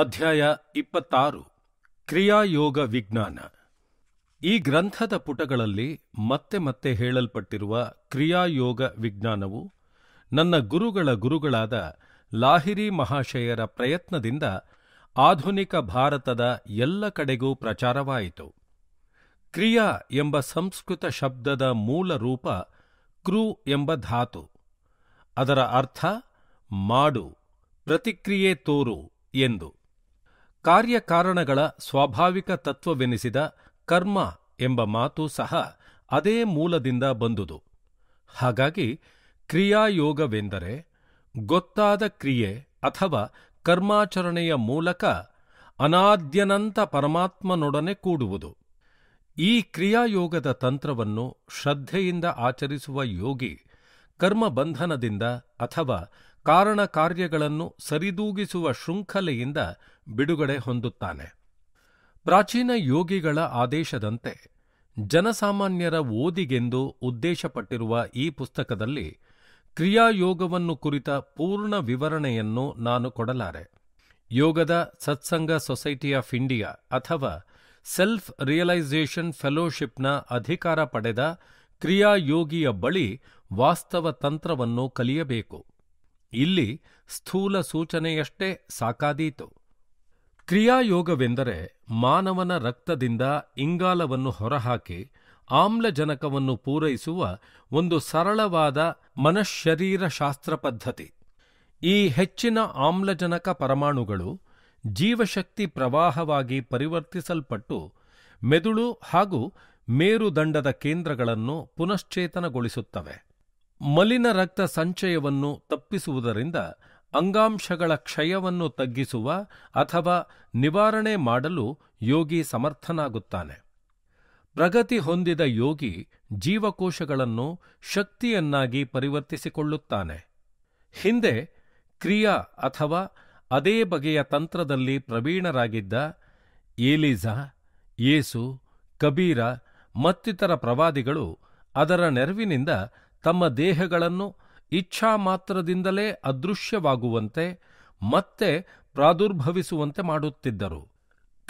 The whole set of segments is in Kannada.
ಅಧ್ಯಾಯ ಇಪ್ಪತ್ತಾರು ಕ್ರಿಯಾಯೋಗ ವಿಜ್ಞಾನ ಈ ಗ್ರಂಥದ ಪುಟಗಳಲ್ಲಿ ಮತ್ತೆ ಮತ್ತೆ ಹೇಳಲ್ಪಟ್ಟಿರುವ ಕ್ರಿಯಾಯೋಗ ವಿಜ್ಞಾನವು ನನ್ನ ಗುರುಗಳ ಗುರುಗಳಾದ ಲಾಹಿರಿ ಮಹಾಶಯರ ಪ್ರಯತ್ನದಿಂದ ಆಧುನಿಕ ಭಾರತದ ಎಲ್ಲ ಕಡೆಗೂ ಪ್ರಚಾರವಾಯಿತು ಕ್ರಿಯಾ ಎಂಬ ಸಂಸ್ಕೃತ ಶಬ್ದದ ಮೂಲ ರೂಪ ಕ್ರೂ ಎಂಬ ಧಾತು ಅದರ ಅರ್ಥ ಮಾಡು ಪ್ರತಿಕ್ರಿಯೆ ತೋರು ಎಂದು ಕಾರ್ಯಕಾರಣಗಳ ಸ್ವಾಭಾವಿಕ ತತ್ವವೆನಿಸಿದ ಕರ್ಮ ಎಂಬ ಮಾತು ಸಹ ಅದೇ ಮೂಲದಿಂದ ಬಂದುದು ಹಾಗಾಗಿ ಕ್ರಿಯಾಯೋಗವೆಂದರೆ ಗೊತ್ತಾದ ಕ್ರಿಯೆ ಅಥವಾ ಕರ್ಮಾಚರಣೆಯ ಮೂಲಕ ಅನಾದ್ಯನಂತ ಪರಮಾತ್ಮನೊಡನೆ ಕೂಡುವುದು ಈ ಕ್ರಿಯಾಯೋಗದ ತಂತ್ರವನ್ನು ಶ್ರದ್ಧೆಯಿಂದ ಆಚರಿಸುವ ಯೋಗಿ ಕರ್ಮಬಂಧನದಿಂದ ಅಥವಾ ಕಾರಣ ಕಾರ್ಯಗಳನ್ನು ಸರಿದೂಗಿಸುವ ಶೃಂಖಲೆಯಿಂದ ಬಿಡುಗಡೆ ಹೊಂದುತ್ತಾನೆ ಪ್ರಾಚೀನ ಯೋಗಿಗಳ ಆದೇಶದಂತೆ ಜನಸಾಮಾನ್ಯರ ಓದಿಗೆಂದು ಉದ್ದೇಶಪಟ್ಟಿರುವ ಈ ಪುಸ್ತಕದಲ್ಲಿ ಕ್ರಿಯಾಯೋಗವನ್ನು ಕುರಿತ ಪೂರ್ಣ ವಿವರಣೆಯನ್ನು ನಾನು ಕೊಡಲಾರೆ Yogoda Satsanga society of India ಅಥವಾ ಸೆಲ್ಫ್ ರಿಯಲೈಸೇಷನ್ ಫೆಲೋಶಿಪ್ನ ಅಧಿಕಾರ ಪಡೆದ ಕ್ರಿಯಾಯೋಗಿಯ ಬಳಿ ವಾಸ್ತವ ತಂತ್ರವನ್ನು ಕಲಿಯಬೇಕು ಇಲ್ಲಿ ಸ್ಥೂಲ ಸೂಚನೆಯಷ್ಟೇ ಸಾಕಾದೀತು ಕ್ರಿಯಾಯೋಗವೆಂದರೆ ಮಾನವನ ರಕ್ತದಿಂದ ಇಂಗಾಲವನ್ನು ಹೊರಹಾಕಿ ಆಮ್ಲಜನಕವನ್ನು ಪೂರೈಸುವ ಒಂದು ಸರಳವಾದ ಮನಃಶರೀರ ಶಾಸ್ತ್ರ ಪದ್ಧತಿ ಈ ಹೆಚ್ಚಿನ ಆಮ್ಲಜನಕ ಪರಮಾಣುಗಳು ಜೀವಶಕ್ತಿ ಪ್ರವಾಹವಾಗಿ ಪರಿವರ್ತಿಸಲ್ಪಟ್ಟು ಮೆದುಳು ಹಾಗೂ ಮೇರುದಂಡದ ಕೇಂದ್ರಗಳನ್ನು ಪುನಶ್ಚೇತನಗೊಳಿಸುತ್ತವೆ ಮಲಿನ ರಕ್ತ ಸಂಚಯವನ್ನು ತಪ್ಪಿಸುವುದರಿಂದ ಅಂಗಾಂಶಗಳ ಕ್ಷಯವನ್ನು ತಗ್ಗಿಸುವ ಅಥವಾ ನಿವಾರಣೆ ಮಾಡಲು ಯೋಗಿ ಸಮರ್ಥನಾಗುತ್ತಾನೆ ಪ್ರಗತಿ ಹೊಂದಿದ ಯೋಗಿ ಜೀವಕೋಶಗಳನ್ನು ಶಕ್ತಿಯನ್ನಾಗಿ ಪರಿವರ್ತಿಸಿಕೊಳ್ಳುತ್ತಾನೆ ಹಿಂದೆ ಕ್ರಿಯಾ ಅಥವಾ ಅದೇ ಬಗೆಯ ತಂತ್ರದಲ್ಲಿ ಪ್ರವೀಣರಾಗಿದ್ದ ಏಲಿಝಾ ಯೇಸು ಕಬೀರ ಮತ್ತಿತರ ಪ್ರವಾದಿಗಳು ಅದರ ನೆರವಿನಿಂದ ತಮ್ಮ ದೇಹಗಳನ್ನು ಇಚ್ಛಾ ಮಾತ್ರದಿಂದಲೇ ಅದೃಶ್ಯವಾಗುವಂತೆ ಮತ್ತೆ ಪ್ರಾದುರ್ಭವಿಸುವಂತೆ ಮಾಡುತ್ತಿದ್ದರು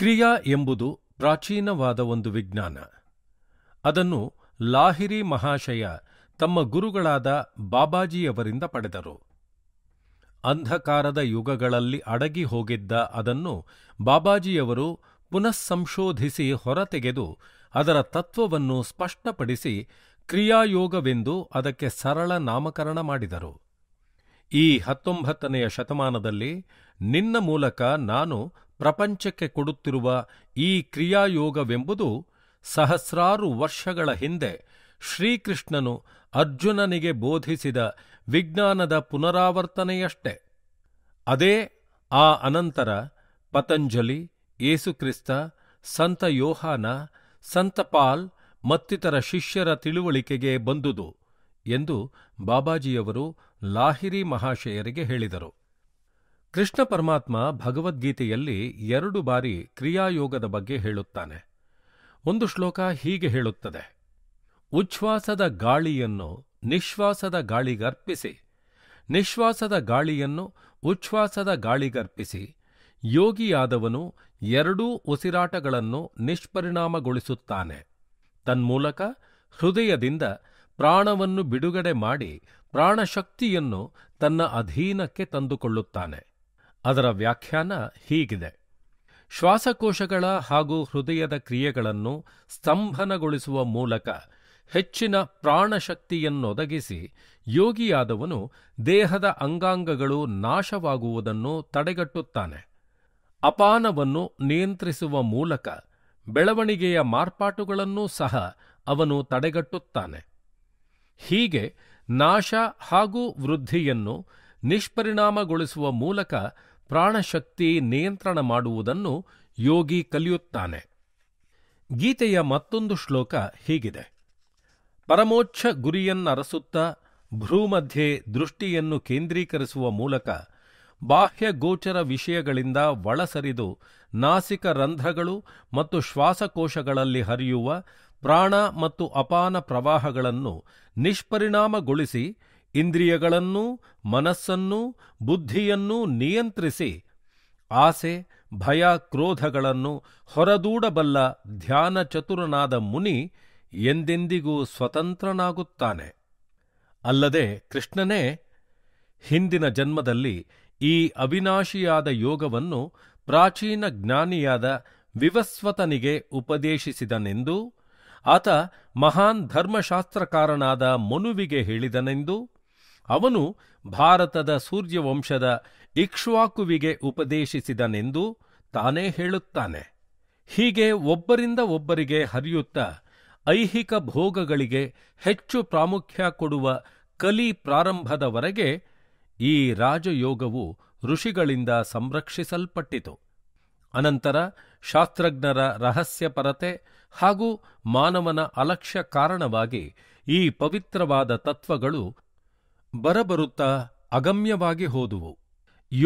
ಕ್ರಿಯಾ ಎಂಬುದು ಪ್ರಾಚೀನವಾದ ಒಂದು ವಿಜ್ಞಾನ ಅದನ್ನು ಲಾಹಿರಿ ಮಹಾಶಯ ತಮ್ಮ ಗುರುಗಳಾದ ಬಾಬಾಜಿಯವರಿಂದ ಪಡೆದರು ಅಂಧಕಾರದ ಯುಗಗಳಲ್ಲಿ ಅಡಗಿ ಹೋಗಿದ್ದ ಅದನ್ನು ಬಾಬಾಜಿಯವರು ಪುನಃಸಂಶೋಧಿಸಿ ಹೊರತೆಗೆದು ಅದರ ತತ್ವವನ್ನು ಸ್ಪಷ್ಟಪಡಿಸಿ ಕ್ರಿಯಾಯೋಗವೆಂದು ಅದಕ್ಕೆ ಸರಳ ನಾಮಕರಣ ಮಾಡಿದರು ಈ ಹತ್ತೊಂಬತ್ತನೆಯ ಶತಮಾನದಲ್ಲಿ ನಿನ್ನ ಮೂಲಕ ನಾನು ಪ್ರಪಂಚಕ್ಕೆ ಕೊಡುತ್ತಿರುವ ಈ ಕ್ರಿಯಾಯೋಗವೆಂಬುದು ಸಹಸ್ರಾರು ವರ್ಷಗಳ ಹಿಂದೆ ಶ್ರೀಕೃಷ್ಣನು ಅರ್ಜುನನಿಗೆ ಬೋಧಿಸಿದ ವಿಜ್ಞಾನದ ಪುನರಾವರ್ತನೆಯಷ್ಟೆ ಅದೇ ಆ ಅನಂತರ ಪತಂಜಲಿ ಯೇಸುಕ್ರಿಸ್ತ ಸಂತ ಯೋಹಾನ ಸಂತಪಾಲ್ ಪಾಲ್ ಮತ್ತಿತರ ಶಿಷ್ಯರ ತಿಳುವಳಿಕೆಗೆ ಬಂದುದು ಎಂದು ಬಾಬಾಜಿಯವರು ಲಾಹಿರಿ ಮಹಾಶಯರಿಗೆ ಹೇಳಿದರು ಕೃಷ್ಣ ಪರಮಾತ್ಮ ಭಗವದ್ಗೀತೆಯಲ್ಲಿ ಎರಡು ಬಾರಿ ಕ್ರಿಯಾಯೋಗದ ಬಗ್ಗೆ ಹೇಳುತ್ತಾನೆ ಒಂದು ಶ್ಲೋಕ ಹೀಗೆ ಹೇಳುತ್ತದೆ ಉಚ್ಛ್ವಾಸದ ಗಾಳಿಯನ್ನು ನಿಶ್ವಾಸದ ಗಾಳಿಗರ್ಪಿಸಿ ನಿಶ್ವಾಸದ ಗಾಳಿಯನ್ನು ಉಚ್ಛ್ವಾಸದ ಗಾಳಿಗರ್ಪಿಸಿ ಯೋಗಿಯಾದವನು ಎರಡೂ ಉಸಿರಾಟಗಳನ್ನು ನಿಷ್ಪರಿಣಾಮಗೊಳಿಸುತ್ತಾನೆ ತನ್ಮೂಲಕ ಹೃದಯದಿಂದ ಪ್ರಾಣವನ್ನು ಬಿಡುಗಡೆ ಮಾಡಿ ಪ್ರಾಣಶಕ್ತಿಯನ್ನು ತನ್ನ ಅಧೀನಕ್ಕೆ ತಂದುಕೊಳ್ಳುತ್ತಾನೆ ಅದರ ವ್ಯಾಖ್ಯಾನ ಹೀಗಿದೆ ಶ್ವಾಸಕೋಶಗಳ ಹಾಗೂ ಹೃದಯದ ಕ್ರಿಯೆಗಳನ್ನು ಸ್ತಂಭನಗೊಳಿಸುವ ಮೂಲಕ ಹೆಚ್ಚಿನ ಪ್ರಾಣಶಕ್ತಿಯನ್ನೊದಗಿಸಿ ಯೋಗಿಯಾದವನು ದೇಹದ ಅಂಗಾಂಗಗಳು ನಾಶವಾಗುವುದನ್ನು ತಡೆಗಟ್ಟುತ್ತಾನೆ ಅಪಾನವನ್ನು ನಿಯಂತ್ರಿಸುವ ಮೂಲಕ ಬೆಳವಣಿಗೆಯ ಮಾರ್ಪಾಟುಗಳನ್ನೂ ಸಹ ಅವನು ತಡೆಗಟ್ಟುತ್ತಾನೆ ಹೀಗೆ ನಾಶ ಹಾಗೂ ವೃದ್ಧಿಯನ್ನು ನಿಷ್ಪರಿಣಾಮಗೊಳಿಸುವ ಮೂಲಕ ಪ್ರಾಣಶಕ್ತಿ ನಿಯಂತ್ರಣ ಮಾಡುವುದನ್ನು ಯೋಗಿ ಕಲಿಯುತ್ತಾನೆ ಗೀತೆಯ ಮತ್ತೊಂದು ಶ್ಲೋಕ ಹೀಗಿದೆ ಪರಮೋಚ್ಛ ಗುರಿಯನ್ನರಸುತ್ತ ಭ್ರೂಮಧ್ಯೆ ದೃಷ್ಟಿಯನ್ನು ಕೇಂದ್ರೀಕರಿಸುವ ಮೂಲಕ ಬಾಹ್ಯಗೋಚರ ವಿಷಯಗಳಿಂದ ಒಳಸರಿದು ನಾಸಿಕ ರಂಧ್ರಗಳು ಮತ್ತು ಶ್ವಾಸಕೋಶಗಳಲ್ಲಿ ಹರಿಯುವ ಪ್ರಾಣ ಮತ್ತು ಅಪಾನ ಪ್ರವಾಹಗಳನ್ನು ನಿಷ್ಪರಿಣಾಮಗೊಳಿಸಿ ಇಂದ್ರಿಯಗಳನ್ನೂ ಮನಸ್ಸನ್ನೂ ಬುದ್ಧಿಯನ್ನೂ ನಿಯಂತ್ರಿಸಿ ಆಸೆ ಭಯ ಕ್ರೋಧಗಳನ್ನು ಹೊರದೂಡಬಲ್ಲ ಧ್ಯಾನ ಚತುರನಾದ ಮುನಿ ಎಂದೆಂದಿಗೂ ಸ್ವತಂತ್ರನಾಗುತ್ತಾನೆ ಅಲ್ಲದೆ ಕೃಷ್ಣನೇ ಹಿಂದಿನ ಜನ್ಮದಲ್ಲಿ ಈ ಅವಿನಾಶಿಯಾದ ಯೋಗವನ್ನು ಪ್ರಾಚೀನ ಜ್ಞಾನಿಯಾದ ವಿವಸ್ವತನಿಗೆ ಉಪದೇಶಿಸಿದನೆಂದೂ ಆತ ಮಹಾನ್ ಧರ್ಮಶಾಸ್ತ್ರಕಾರನಾದ ಮನುವಿಗೆ ಹೇಳಿದನೆಂದೂ ಅವನು ಭಾರತದ ಸೂರ್ಯವಂಶದ ಇಕ್ಷ್ವಾಕುವಿಗೆ ಉಪದೇಶಿಸಿದನೆಂದೂ ತಾನೇ ಹೇಳುತ್ತಾನೆ ಹೀಗೆ ಒಬ್ಬರಿಂದ ಒಬ್ಬರಿಗೆ ಹರಿಯುತ್ತಾ ಐಹಿಕ ಭೋಗಗಳಿಗೆ ಹೆಚ್ಚು ಪ್ರಾಮುಖ್ಯ ಕೊಡುವ ಕಲಿ ಪ್ರಾರಂಭದವರೆಗೆ ಈ ರಾಜಯೋಗವು ಋಷಿಗಳಿಂದ ಸಂರಕ್ಷಿಸಲ್ಪಟ್ಟಿತು ಅನಂತರ ಶಾಸ್ತ್ರಜ್ಞರ ರಹಸ್ಯಪರತೆ ಹಾಗೂ ಮಾನವನ ಅಲಕ್ಷ್ಯ ಕಾರಣವಾಗಿ ಈ ಪವಿತ್ರವಾದ ತತ್ವಗಳು ಬರಬರುತ್ತಾ ಅಗಮ್ಯವಾಗಿ ಹೋದುವು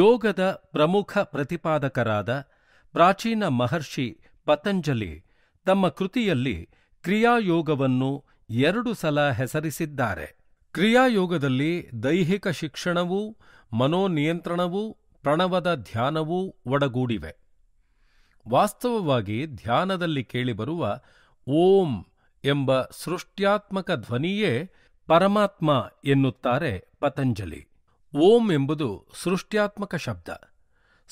ಯೋಗದ ಪ್ರಮುಖ ಪ್ರತಿಪಾದಕರಾದ ಪ್ರಾಚೀನ ಮಹರ್ಷಿ ಪತಂಜಲಿ ತಮ್ಮ ಕೃತಿಯಲ್ಲಿ ಕ್ರಿಯಾಯೋಗವನ್ನು ಎರಡು ಸಲ ಹೆಸರಿಸಿದ್ದಾರೆ ಕ್ರಿಯಾಯೋಗದಲ್ಲಿ ದೈಹಿಕ ಶಿಕ್ಷಣವೂ ಮನೋನಿಯಂತ್ರಣವೂ ಪ್ರಣವದ ಧ್ಯಾನವೂ ಒಡಗೂಡಿವೆ ವಾಸ್ತವವಾಗಿ ಧ್ಯಾನದಲ್ಲಿ ಕೇಳಿಬರುವ ಓಂ ಎಂಬ ಸೃಷ್ಟ್ಯಾತ್ಮಕ ಧ್ವನಿಯೇ ಪರಮಾತ್ಮ ಎನ್ನುತ್ತಾರೆ ಪತಂಜಲಿ ಓಂ ಎಂಬುದು ಸೃಷ್ಟ್ಯಾತ್ಮಕ ಶಬ್ದ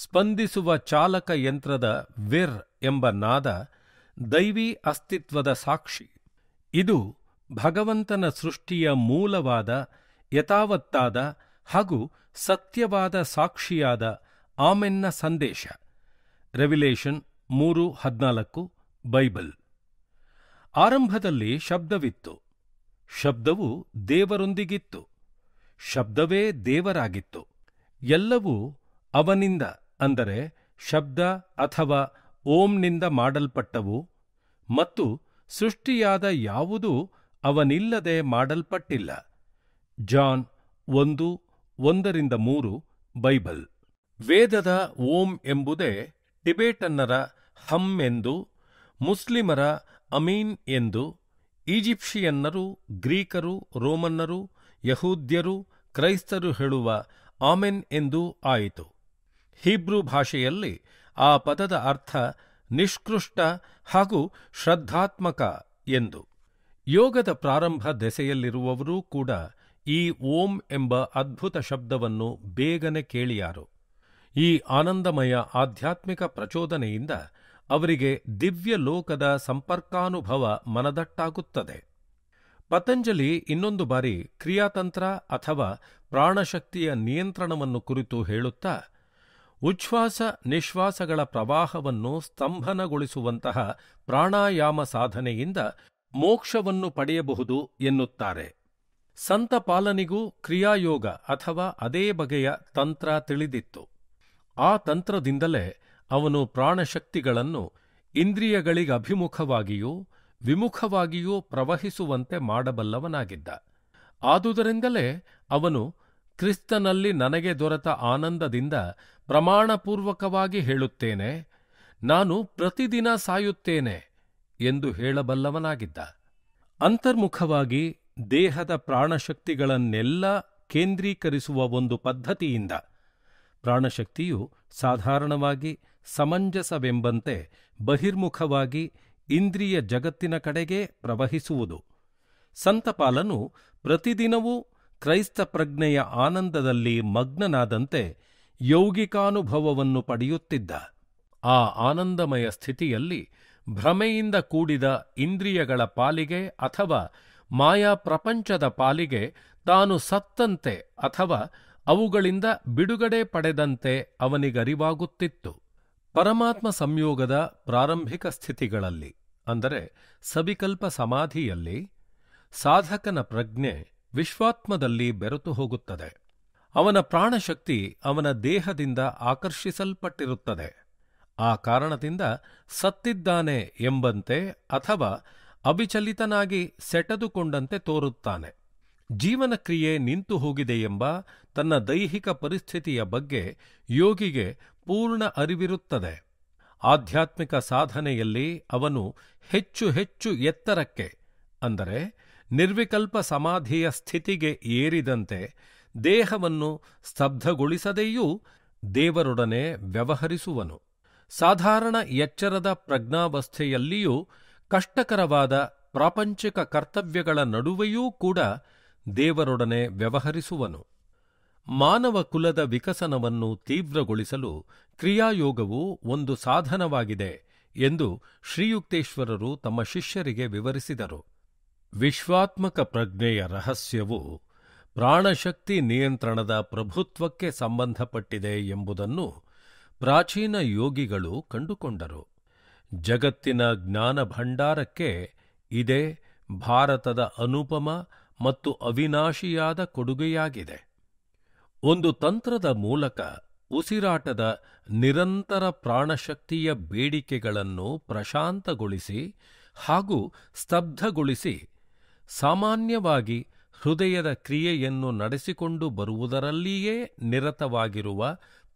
ಸ್ಪಂದಿಸುವ ಚಾಲಕ ಯಂತ್ರದ ವಿರ್ ಎಂಬ ನಾದ ದೈವಿ ಅಸ್ತಿತ್ವದ ಸಾಕ್ಷಿ ಇದು ಭಗವಂತನ ಸೃಷ್ಟಿಯ ಮೂಲವಾದ ಯಥಾವತ್ತಾದ ಹಾಗೂ ಸತ್ಯವಾದ ಸಾಕ್ಷಿಯಾದ ಆಮೆನ್ನ ಸಂದೇಶ ರೆವಿಲೇಷನ್ ಮೂರು ಹದಿನಾಲ್ಕು ಬೈಬಲ್ ಆರಂಭದಲ್ಲಿ ಶಬ್ದವಿತ್ತು ಶಬ್ದವು ದೇವರೊಂದಿಗಿತ್ತು ಶಬ್ದವೇ ದೇವರಾಗಿತ್ತು ಎಲ್ಲವೂ ಅವನಿಂದ ಅಂದರೆ ಶಬ್ದ ಅಥವಾ ಓಂನಿಂದ ಮಾಡಲ್ಪಟ್ಟವು ಮತ್ತು ಸೃಷ್ಟಿಯಾದ ಯಾವುದೂ ಅವನಿಲ್ಲದೆ ಮಾಡಲ್ಪಟ್ಟಿಲ್ಲ ಜಾನ್ ಒಂದು ಒಂದರಿಂದ ಮೂರು ಬೈಬಲ್ ವೇದದ ಓಂ ಎಂಬುದೇ ಟಿಬೇಟನ್ನರ ಹಮ್ ಎಂದು ಮುಸ್ಲಿಮರ ಅಮೀನ್ ಎಂದು ಈಜಿಪ್ಷಿಯನ್ನರು ಗ್ರೀಕರು ರೋಮನ್ನರು ಯಹೂದ್ಯರು ಕ್ರೈಸ್ತರು ಹೇಳುವ ಆಮೆನ್ ಎಂದು ಆಯಿತು ಹೀಬ್ರೂ ಭಾಷೆಯಲ್ಲಿ ಆ ಪದದ ಅರ್ಥ ನಿಷ್ಕೃಷ್ಟ ಹಾಗೂ ಶ್ರದ್ಧಾತ್ಮಕ ಎಂದು ಯೋಗದ ಪ್ರಾರಂಭ ದೆಸೆಯಲ್ಲಿರುವವರೂ ಕೂಡ ಈ ಓಂ ಎಂಬ ಅದ್ಭುತ ಶಬ್ದವನ್ನು ಬೇಗನೆ ಕೇಳಿಯಾರು ಈ ಆನಂದಮಯ ಆಧ್ಯಾತ್ಮಿಕ ಪ್ರಚೋದನೆಯಿಂದ ಅವರಿಗೆ ದಿವ್ಯ ಲೋಕದ ಸಂಪರ್ಕಾನುಭವ ಮನದಟ್ಟಾಗುತ್ತದೆ ಪತಂಜಲಿ ಇನ್ನೊಂದು ಬಾರಿ ಕ್ರಿಯಾತಂತ್ರ ಅಥವಾ ಪ್ರಾಣಶಕ್ತಿಯ ನಿಯಂತ್ರಣವನ್ನು ಕುರಿತು ಹೇಳುತ್ತಾ ಉಚ್ಛ್ವಾಸ ನಿಶ್ವಾಸಗಳ ಪ್ರವಾಹವನ್ನು ಸ್ತಂಭನಗೊಳಿಸುವಂತಹ ಪ್ರಾಣಾಯಾಮ ಸಾಧನೆಯಿಂದ ಮೋಕ್ಷವನ್ನು ಪಡೆಯಬಹುದು ಎನ್ನುತ್ತಾರೆ ಸಂತ ಪಾಲನಿಗೂ ಕ್ರಿಯಾಯೋಗ ಅಥವಾ ಅದೇ ಬಗೆಯ ತಂತ್ರ ತಿಳಿದಿತ್ತು ಆ ತಂತ್ರದಿಂದಲೇ ಅವನು ಪ್ರಾಣಶಕ್ತಿಗಳನ್ನು ಇಂದ್ರಿಯಗಳಿಗಭಿಮುಖವಾಗಿಯೂ ವಿಮುಖವಾಗಿಯೂ ಪ್ರವಹಿಸುವಂತೆ ಮಾಡಬಲ್ಲವನಾಗಿದ್ದ ಆದುದರಿಂದಲೇ ಅವನು ಕ್ರಿಸ್ತನಲ್ಲಿ ನನಗೆ ದೊರೆತ ಆನಂದದಿಂದ ಪ್ರಮಾಣಪೂರ್ವಕವಾಗಿ ಹೇಳುತ್ತೇನೆ ನಾನು ಪ್ರತಿದಿನ ಸಾಯುತ್ತೇನೆ ಎಂದು ಹೇಳಬಲ್ಲವನಾಗಿದ್ದ ಅಂತರ್ಮುಖವಾಗಿ ದೇಹದ ಪ್ರಾಣಶಕ್ತಿಗಳನ್ನೆಲ್ಲ ಕೇಂದ್ರೀಕರಿಸುವ ಒಂದು ಪದ್ಧತಿಯಿಂದ ಪ್ರಾಣಶಕ್ತಿಯು ಸಾಧಾರಣವಾಗಿ ಸಮಂಜಸವೆಂಬಂತೆ ಬಹಿರ್ಮುಖವಾಗಿ ಇಂದ್ರಿಯ ಜಗತ್ತಿನ ಕಡೆಗೆ ಪ್ರವಹಿಸುವುದು ಸಂತಪಾಲನು ಪ್ರತಿದಿನವೂ ಕ್ರೈಸ್ತ ಪ್ರಜ್ಞೆಯ ಆನಂದದಲ್ಲಿ ಮಗ್ನನಾದಂತೆ ಯೌಗಿಕಾನುಭವವನ್ನು ಪಡೆಯುತ್ತಿದ್ದ ಆ ಆನಂದಮಯ ಸ್ಥಿತಿಯಲ್ಲಿ ಭ್ರಮೆಯಿಂದ ಕೂಡಿದ ಇಂದ್ರಿಯಗಳ ಪಾಲಿಗೆ ಅಥವಾ ಮಾಯಾ ಪ್ರಪಂಚದ ಪಾಲಿಗೆ ತಾನು ಸತ್ತಂತೆ ಅಥವಾ ಅವುಗಳಿಂದ ಬಿಡುಗಡೆ ಪಡೆದಂತೆ ಅವನಿಗರಿವಾಗುತ್ತಿತ್ತು ಪರಮಾತ್ಮ ಸಂಯೋಗದ ಪ್ರಾರಂಭಿಕ ಸ್ಥಿತಿಗಳಲ್ಲಿ ಅಂದರೆ ಸವಿಕಲ್ಪ ಸಮಾಧಿಯಲ್ಲಿ ಸಾಧಕನ ಪ್ರಜ್ಞೆ ವಿಶ್ವಾತ್ಮದಲ್ಲಿ ಬೆರೆತು ಹೋಗುತ್ತದೆ ಅವನ ಪ್ರಾಣಶಕ್ತಿ ಅವನ ದೇಹದಿಂದ ಆಕರ್ಷಿಸಲ್ಪಟ್ಟಿರುತ್ತದೆ ಆ ಕಾರಣದಿಂದ ಸತ್ತಿದ್ದಾನೆ ಎಂಬಂತೆ ಅಥವಾ ಅವಿಚಲಿತನಾಗಿ ಸೆಟೆದುಕೊಂಡಂತೆ ತೋರುತ್ತಾನೆ ಜೀವನಕ್ರಿಯೆ ನಿಂತುಹೋಗಿದೆಯೆಂಬ ನಿಂತು ಹೋಗಿದೆಯೆಂಬ ತನ್ನ ದೈಹಿಕ ಪರಿಸ್ಥಿತಿಯ ಬಗ್ಗೆ ಯೋಗಿಗೆ ಪೂರ್ಣ ಅರಿವಿರುತ್ತದೆ ಆಧ್ಯಾತ್ಮಿಕ ಸಾಧನೆಯಲ್ಲಿ ಅವನು ಹೆಚ್ಚು ಹೆಚ್ಚು ಎತ್ತರಕ್ಕೆ ಅಂದರೆ ನಿರ್ವಿಕಲ್ಪ ಸಮಾಧಿಯ ಸ್ಥಿತಿಗೆ ಏರಿದಂತೆ ದೇಹವನ್ನು ಸ್ತಬ್ಧಗೊಳಿಸದೆಯೂ ದೇವರೊಡನೆ ವ್ಯವಹರಿಸುವನು ಸಾಧಾರಣ ಎಚ್ಚರದ ಪ್ರಜ್ಞಾವಸ್ಥೆಯಲ್ಲಿಯೂ ಕಷ್ಟಕರವಾದ ಪ್ರಾಪಂಚಿಕ ಕರ್ತವ್ಯಗಳ ನಡುವೆಯೂ ಕೂಡ ದೇವರೊಡನೆ ವ್ಯವಹರಿಸುವನು ಮಾನವ ಕುಲದ ವಿಕಸನವನ್ನು ತೀವ್ರಗೊಳಿಸಲು ಕ್ರಿಯಾಯೋಗವು ಒಂದು ಸಾಧನವಾಗಿದೆ ಎಂದು ಶ್ರೀಯುಕ್ತೇಶ್ವರರು ತಮ್ಮ ಶಿಷ್ಯರಿಗೆ ವಿವರಿಸಿದರು ವಿಶ್ವಾತ್ಮಕ ಪ್ರಜ್ಞೆಯ ರಹಸ್ಯವು ಪ್ರಾಣಶಕ್ತಿ ನಿಯಂತ್ರಣದ ಪ್ರಭುತ್ವಕ್ಕೆ ಸಂಬಂಧಪಟ್ಟಿದೆ ಎಂಬುದನ್ನು ಪ್ರಾಚೀನ ಯೋಗಿಗಳು ಕಂಡುಕೊಂಡರು ಜಗತ್ತಿನ ಜ್ಞಾನ ಭಂಡಾರಕ್ಕೆ ಇದೇ ಭಾರತದ ಅನುಪಮ ಮತ್ತು ಅವಿನಾಶಿಯಾದ ಕೊಡುಗೆಯಾಗಿದೆ ಒಂದು ತಂತ್ರದ ಮೂಲಕ ಉಸಿರಾಟದ ನಿರಂತರ ಪ್ರಾಣಶಕ್ತಿಯ ಬೇಡಿಕೆಗಳನ್ನು ಪ್ರಶಾಂತಗೊಳಿಸಿ ಹಾಗೂ ಸ್ತಬ್ಧಗೊಳಿಸಿ ಸಾಮಾನ್ಯವಾಗಿ ಹೃದಯದ ಕ್ರಿಯೆಯನ್ನು ನಡೆಸಿಕೊಂಡು ಬರುವುದರಲ್ಲಿಯೇ ನಿರತವಾಗಿರುವ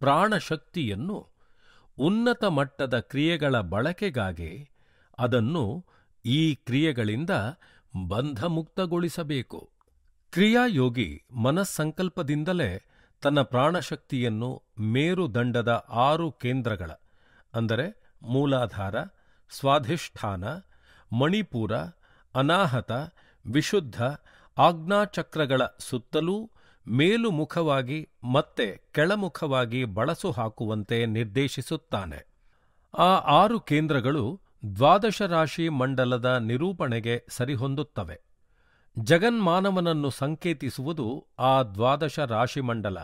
ಪ್ರಾಣಶಕ್ತಿಯನ್ನು ಉನ್ನತ ಮಟ್ಟದ ಕ್ರಿಯೆಗಳ ಬಳಕೆಗಾಗಿ ಅದನ್ನು ಈ ಕ್ರಿಯೆಗಳಿಂದ ಬಂಧಮುಕ್ತಗೊಳಿಸಬೇಕು ಕ್ರಿಯಾಯೋಗಿ ಮನಸ್ಸಂಕಲ್ಪದಿಂದಲೇ ತನ್ನ ಪ್ರಾಣಶಕ್ತಿಯನ್ನು ಮೇರುದಂಡದ ಆರು ಕೇಂದ್ರಗಳ ಅಂದರೆ ಮೂಲಾಧಾರ ಸ್ವಾಧಿಷ್ಠಾನ ಮಣಿಪುರ ಅನಾಹತ ವಿಶುದ್ಧ ಆಜ್ಞಾಚಕ್ರಗಳ ಸುತ್ತಲೂ ಮೇಲುಮುಖವಾಗಿ ಮತ್ತೆ ಕೆಳಮುಖವಾಗಿ ಬಳಸು ಹಾಕುವಂತೆ ನಿರ್ದೇಶಿಸುತ್ತಾನೆ ಆ ಆರು ಕೇಂದ್ರಗಳು ದ್ವಾದಶ ರಾಶಿ ಮಂಡಲದ ನಿರೂಪಣೆಗೆ ಸರಿಹೊಂದುತ್ತವೆ ಜಗನ್ಮಾನವನನ್ನು ಸಂಕೇತಿಸುವುದು ಆ ದ್ವಾದಶ ರಾಶಿಮಂಡಲ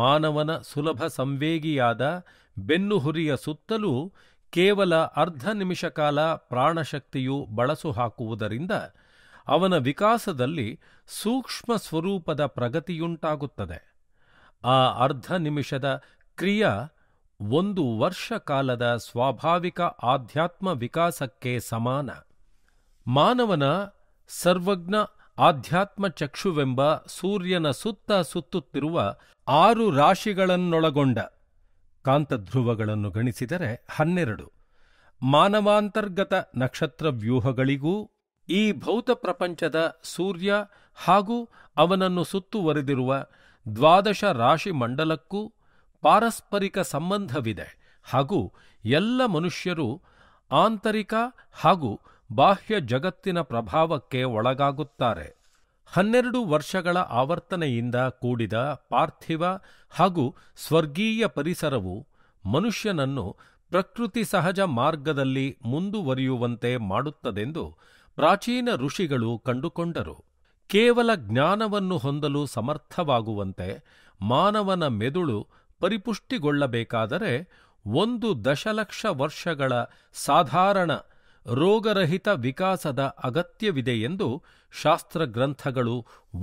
ಮಾನವನ ಸುಲಭ ಸಂವೇಗಿಯಾದ ಬೆನ್ನುಹುರಿಯ ಸುತ್ತಲೂ ಕೇವಲ ಅರ್ಧ ನಿಮಿಷ ಕಾಲ ಪ್ರಾಣಶಕ್ತಿಯು ಬಳಸು ಹಾಕುವುದರಿಂದ ಅವನ ವಿಕಾಸದಲ್ಲಿ ಸೂಕ್ಷ್ಮ ಸ್ವರೂಪದ ಪ್ರಗತಿಯುಂಟಾಗುತ್ತದೆ ಆ ಅರ್ಧ ನಿಮಿಷದ ಕ್ರಿಯ ಒಂದು ವರ್ಷ ಕಾಲದ ಸ್ವಾಭಾವಿಕ ಆಧ್ಯಾತ್ಮ ವಿಕಾಸಕ್ಕೆ ಸಮಾನ ಮಾನವನ ಸರ್ವಜ್ಞ ಆಧ್ಯಾತ್ಮ ಚಕ್ಷುವೆಂಬ ಸೂರ್ಯನ ಸುತ್ತ ಸುತ್ತುತ್ತಿರುವ ಆರು ರಾಶಿಗಳನ್ನೊಳಗೊಂಡ ಕಾಂತಧ್ರುವಗಳನ್ನು ಗಣಿಸಿದರೆ ಹನ್ನೆರಡು ಮಾನವಾಂತರ್ಗತ ನಕ್ಷತ್ರವ್ಯೂಹಗಳಿಗೂ ಈ ಭೌತ ಪ್ರಪಂಚದ ಸೂರ್ಯ ಹಾಗೂ ಅವನನ್ನು ಸುತ್ತುವರೆದಿರುವ ದ್ವಾದಶ ರಾಶಿ ಮಂಡಲಕ್ಕೂ ಪಾರಸ್ಪರಿಕ ಸಂಬಂಧವಿದೆ ಹಾಗೂ ಎಲ್ಲ ಮನುಷ್ಯರು ಆಂತರಿಕ ಹಾಗೂ ಬಾಹ್ಯ ಜಗತ್ತಿನ ಪ್ರಭಾವಕ್ಕೆ ಒಳಗಾಗುತ್ತಾರೆ ಹನ್ನೆರಡು ವರ್ಷಗಳ ಆವರ್ತನೆಯಿಂದ ಕೂಡಿದ ಪಾರ್ಥಿವ ಹಾಗೂ ಸ್ವರ್ಗೀಯ ಪರಿಸರವು ಮನುಷ್ಯನನ್ನು ಪ್ರಕೃತಿ ಸಹಜ ಮಾರ್ಗದಲ್ಲಿ ಮುಂದುವರಿಯುವಂತೆ ಮಾಡುತ್ತದೆಂದು ಪ್ರಾಚೀನ ಋಷಿಗಳು ಕಂಡುಕೊಂಡರು ಕೇವಲ ಜ್ಞಾನವನ್ನು ಹೊಂದಲು ಸಮರ್ಥವಾಗುವಂತೆ ಮಾನವನ ಮೆದುಳು ಪರಿಪುಷ್ಟಿಗೊಳ್ಳಬೇಕಾದರೆ ಒಂದು ದಶಲಕ್ಷ ವರ್ಷಗಳ ಸಾಧಾರಣ ರೋಗರಹಿತ ವಿಕಾಸದ ಅಗತ್ಯವಿದೆಯೆಂದು ಶಾಸ್ತ್ರಗ್ರಂಥಗಳು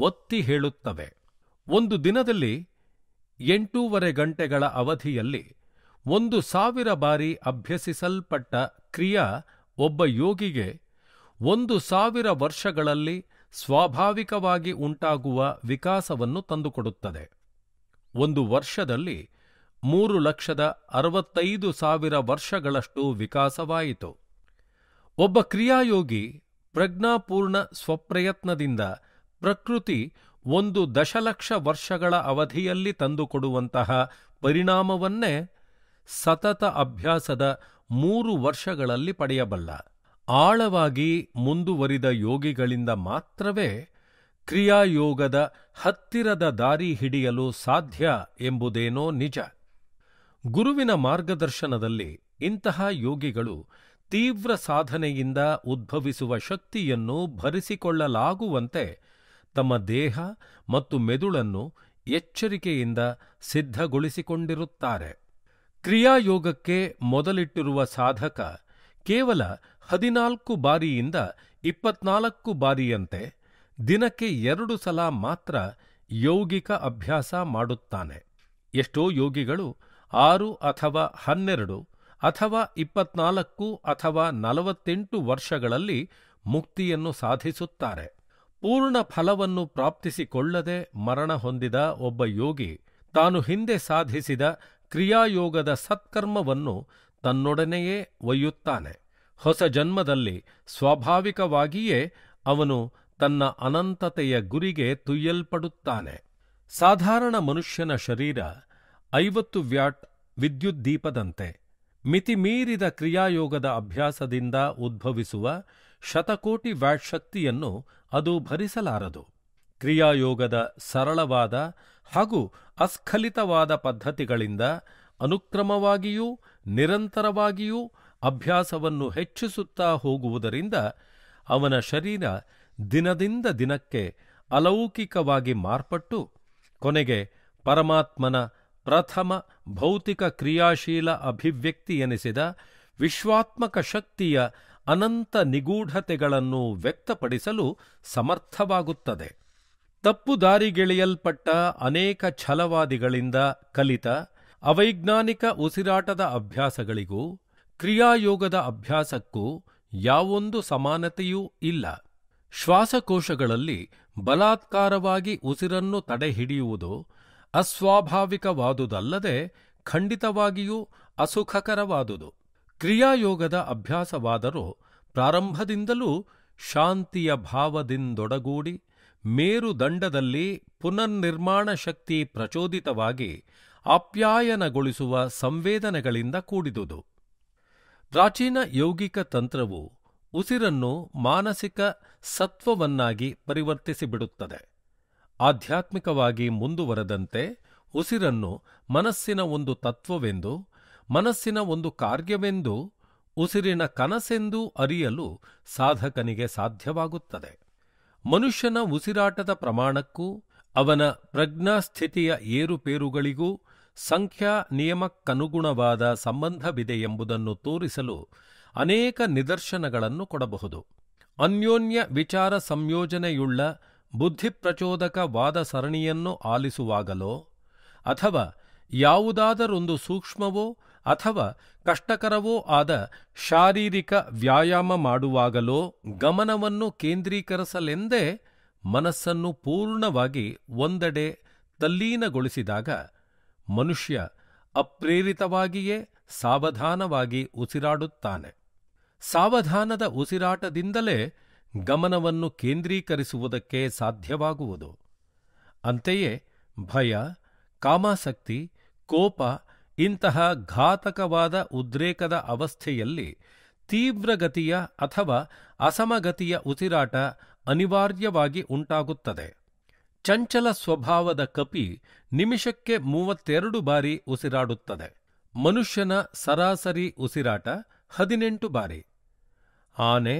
ಒತ್ತಿ ಹೇಳುತ್ತವೆ ಒಂದು ದಿನದಲ್ಲಿ ಎಂಟೂವರೆ ಗಂಟೆಗಳ ಅವಧಿಯಲ್ಲಿ ಒಂದು ಸಾವಿರ ಬಾರಿ ಅಭ್ಯಸಿಸಲ್ಪಟ್ಟ ಕ್ರಿಯಾ ಒಬ್ಬ ಯೋಗಿಗೆ ಒಂದು ಸಾವಿರ ವರ್ಷಗಳಲ್ಲಿ ಸ್ವಾಭಾವಿಕವಾಗಿ ಉಂಟಾಗುವ ವಿಕಾಸವನ್ನು ತಂದುಕೊಡುತ್ತದೆ ಒಂದು ವರ್ಷದಲ್ಲಿ ಮೂರು ಲಕ್ಷದ ಅರವತ್ತೈದು ಸಾವಿರ ವರ್ಷಗಳಷ್ಟು ವಿಕಾಸವಾಯಿತು ಒಬ್ಬ ಕ್ರಿಯಾಯೋಗಿ ಪ್ರಜ್ಞಾಪೂರ್ಣ ಸ್ವಪ್ರಯತ್ನದಿಂದ ಪ್ರಕೃತಿ ಒಂದು ದಶಲಕ್ಷ ವರ್ಷಗಳ ಅವಧಿಯಲ್ಲಿ ತಂದುಕೊಡುವಂತಹ ಪರಿಣಾಮವನ್ನೇ ಸತತ ಅಭ್ಯಾಸದ ಮೂರು ವರ್ಷಗಳಲ್ಲಿ ಪಡೆಯಬಲ್ಲ ಆಳವಾಗಿ ಮುಂದುವರಿದ ಯೋಗಿಗಳಿಂದ ಮಾತ್ರವೇ ಕ್ರಿಯಾಯೋಗದ ಹತ್ತಿರದ ದಾರಿ ಹಿಡಿಯಲು ಸಾಧ್ಯ ಎಂಬುದೇನೋ ನಿಜ ಗುರುವಿನ ಮಾರ್ಗದರ್ಶನದಲ್ಲಿ ಇಂತಹ ಯೋಗಿಗಳು ತೀವ್ರ ಸಾಧನೆಯಿಂದ ಉದ್ಭವಿಸುವ ಶಕ್ತಿಯನ್ನು ಭರಿಸಿಕೊಳ್ಳಲಾಗುವಂತೆ ತಮ್ಮ ದೇಹ ಮತ್ತು ಮೆದುಳನ್ನು ಎಚ್ಚರಿಕೆಯಿಂದ ಸಿದ್ಧಗೊಳಿಸಿಕೊಂಡಿರುತ್ತಾರೆ ಕ್ರಿಯಾಯೋಗಕ್ಕೆ ಮೊದಲಿಟ್ಟಿರುವ ಸಾಧಕ ಕೇವಲ ಹದಿನಾಲ್ಕು ಬಾರಿಯಿಂದ ಇಪ್ಪತ್ನಾಲ್ಕು ಬಾರಿಯಂತೆ ದಿನಕ್ಕೆ ಎರಡು ಸಲ ಮಾತ್ರ ಯೌಗಿಕ ಅಭ್ಯಾಸ ಮಾಡುತ್ತಾನೆ ಎಷ್ಟೋ ಯೋಗಿಗಳು ಆರು ಅಥವಾ ಹನ್ನೆರಡು ಅಥವಾ ಇಪ್ಪತ್ನಾಲ್ಕು ಅಥವಾ ನಲವತ್ತೆಂಟು ವರ್ಷಗಳಲ್ಲಿ ಮುಕ್ತಿಯನ್ನು ಸಾಧಿಸುತ್ತಾರೆ ಪೂರ್ಣ ಫಲವನ್ನು ಪ್ರಾಪ್ತಿಸಿಕೊಳ್ಳದೆ ಮರಣ ಹೊಂದಿದ ಒಬ್ಬ ಯೋಗಿ ತಾನು ಹಿಂದೆ ಸಾಧಿಸಿದ ಕ್ರಿಯಾಯೋಗದ ಸತ್ಕರ್ಮವನ್ನು ತನ್ನೊಡನೆಯೇ ಒಯ್ಯುತ್ತಾನೆ ಹೊಸ ಜನ್ಮದಲ್ಲಿ ಸ್ವಾಭಾವಿಕವಾಗಿಯೇ ಅವನು ತನ್ನ ಅನಂತತೆಯ ಗುರಿಗೆ ತುಯ್ಯಲ್ಪಡುತ್ತಾನೆ ಸಾಧಾರಣ ಮನುಷ್ಯನ ಶರೀರ ಐವತ್ತು ವ್ಯಾಟ್ ವಿದ್ಯುದ್ದೀಪದಂತೆ ಮಿತಿಮೀರಿದ ಕ್ರಿಯಾಯೋಗದ ಅಭ್ಯಾಸದಿಂದ ಉದ್ಭವಿಸುವ ಶತಕೋಟಿ ವ್ಯಾಟ್ ಶಕ್ತಿಯನ್ನು ಅದು ಭರಿಸಲಾರದು ಕ್ರಿಯಾಯೋಗದ ಸರಳವಾದ ಹಾಗೂ ಅಸ್ಖಲಿತವಾದ ಪದ್ಧತಿಗಳಿಂದ ಅನುಕ್ರಮವಾಗಿಯೂ ನಿರಂತರವಾಗಿಯೂ ಅಭ್ಯಾಸವನ್ನು ಹೆಚ್ಚಿಸುತ್ತಾ ಹೋಗುವುದರಿಂದ ಅವನ ಶರೀರ ದಿನದಿಂದ ದಿನಕ್ಕೆ ಅಲೌಕಿಕವಾಗಿ ಮಾರ್ಪಟ್ಟು ಕೊನೆಗೆ ಪರಮಾತ್ಮನ ಪ್ರಥಮ ಭೌತಿಕ ಕ್ರಿಯಾಶೀಲ ಅಭಿವ್ಯಕ್ತಿ ಎನಿಸಿದ ವಿಶ್ವಾತ್ಮಕ ಶಕ್ತಿಯ ಅನಂತ ನಿಗೂಢತೆಗಳನ್ನು ವ್ಯಕ್ತಪಡಿಸಲು ಸಮರ್ಥವಾಗುತ್ತದೆ ತಪ್ಪು ದಾರಿಗೆಳೆಯಲ್ಪಟ್ಟ ಅನೇಕ ಛಲವಾದಿಗಳಿಂದ ಕಲಿತ ಅವೈಜ್ಞಾನಿಕ ಉಸಿರಾಟದ ಅಭ್ಯಾಸಗಳಿಗೂ ಕ್ರಿಯಾಯೋಗದ ಅಭ್ಯಾಸಕ್ಕೂ ಯಾವೊಂದು ಸಮಾನತೆಯೂ ಇಲ್ಲ ಶ್ವಾಸಕೋಶಗಳಲ್ಲಿ ಬಲಾತ್ಕಾರವಾಗಿ ಉಸಿರನ್ನು ತಡೆಹಿಡಿಯುವುದು ಅಸ್ವಾಭಾವಿಕವಾದುದಲ್ಲದೆ ಖಂಡಿತವಾಗಿಯೂ ಅಸುಖಕರವಾದುದು ಕ್ರಿಯಾಯೋಗದ ಅಭ್ಯಾಸವಾದರೂ ಪ್ರಾರಂಭದಿಂದಲೂ ಶಾಂತಿಯ ಭಾವದಿಂದೊಡಗೂಡಿ ಮೇರುದಂಡದಲ್ಲಿ ಪುನರ್ನಿರ್ಮಾಣ ಶಕ್ತಿ ಪ್ರಚೋದಿತವಾಗಿ ಆಪ್ಯಾಯನಗೊಳಿಸುವ ಸಂವೇದನೆಗಳಿಂದ ಕೂಡಿದುದು ಪ್ರಾಚೀನ ಯೌಗಿಕ ತಂತ್ರವು ಉಸಿರನ್ನು ಮಾನಸಿಕ ಸತ್ವವನ್ನಾಗಿ ಪರಿವರ್ತಿಸಿಬಿಡುತ್ತದೆ ಆಧ್ಯಾತ್ಮಿಕವಾಗಿ ಮುಂದುವರೆದಂತೆ ಉಸಿರನ್ನು ಮನಸ್ಸಿನ ಒಂದು ತತ್ವವೆಂದು ಮನಸ್ಸಿನ ಒಂದು ಕಾರ್ಯವೆಂದು ಉಸಿರಿನ ಕನಸೆಂದು ಅರಿಯಲು ಸಾಧಕನಿಗೆ ಸಾಧ್ಯವಾಗುತ್ತದೆ ಮನುಷ್ಯನ ಉಸಿರಾಟದ ಪ್ರಮಾಣಕ್ಕೂ ಅವನ ಪ್ರಜ್ಞಾಸ್ಥಿತಿಯ ಏರುಪೇರುಗಳಿಗೂ ಸಂಖ್ಯಾ ನಿಯಮಕ್ಕನುಗುಣವಾದ ಸಂಬಂಧವಿದೆ ಎಂಬುದನ್ನು ತೋರಿಸಲು ಅನೇಕ ನಿದರ್ಶನಗಳನ್ನು ಕೊಡಬಹುದು ಅನ್ಯೋನ್ಯ ವಿಚಾರ ಸಂಯೋಜನೆಯುಳ್ಳ ಬುದ್ಧಿಪ್ರಚೋದಕ ವಾದ ಸರಣಿಯನ್ನು ಆಲಿಸುವಾಗಲೋ ಅಥವಾ ಯಾವುದಾದರೊಂದು ಸೂಕ್ಷ್ಮವೋ ಅಥವಾ ಕಷ್ಟಕರವೋ ಆದ ಶಾರೀರಿಕ ವ್ಯಾಯಾಮ ಮಾಡುವಾಗಲೋ ಗಮನವನ್ನು ಕೇಂದ್ರೀಕರಿಸಲೆಂದೇ ಮನಸ್ಸನ್ನು ಪೂರ್ಣವಾಗಿ ಒಂದೆಡೆ ತಲ್ಲೀನಗೊಳಿಸಿದಾಗ ಮನುಷ್ಯ ಅಪ್ರೇರಿತವಾಗಿಯೇ ಸಾವಧಾನವಾಗಿ ಉಸಿರಾಡುತ್ತಾನೆ ಸಾವಧಾನದ ಉಸಿರಾಟದಿಂದಲೇ ಗಮನವನ್ನು ಕೇಂದ್ರೀಕರಿಸುವುದಕ್ಕೆ ಸಾಧ್ಯವಾಗುವುದು ಅಂತೆಯೇ ಭಯ ಕಾಮಾಸಕ್ತಿ ಕೋಪ ಇಂತಹ ಘಾತಕವಾದ ಉದ್ರೇಕದ ಅವಸ್ಥೆಯಲ್ಲಿ ತೀವ್ರಗತಿಯ ಅಥವಾ ಅಸಮಗತಿಯ ಉಸಿರಾಟ ಅನಿವಾರ್ಯವಾಗಿ ಉಂಟಾಗುತ್ತದೆ ಚಂಚಲ ಸ್ವಭಾವದ ಕಪಿ ನಿಮಿಷಕ್ಕೆ ಮೂವತ್ತೆರಡು ಬಾರಿ ಉಸಿರಾಡುತ್ತದೆ ಮನುಷ್ಯನ ಸರಾಸರಿ ಉಸಿರಾಟ ಹದಿನೆಂಟು ಬಾರಿ ಆನೆ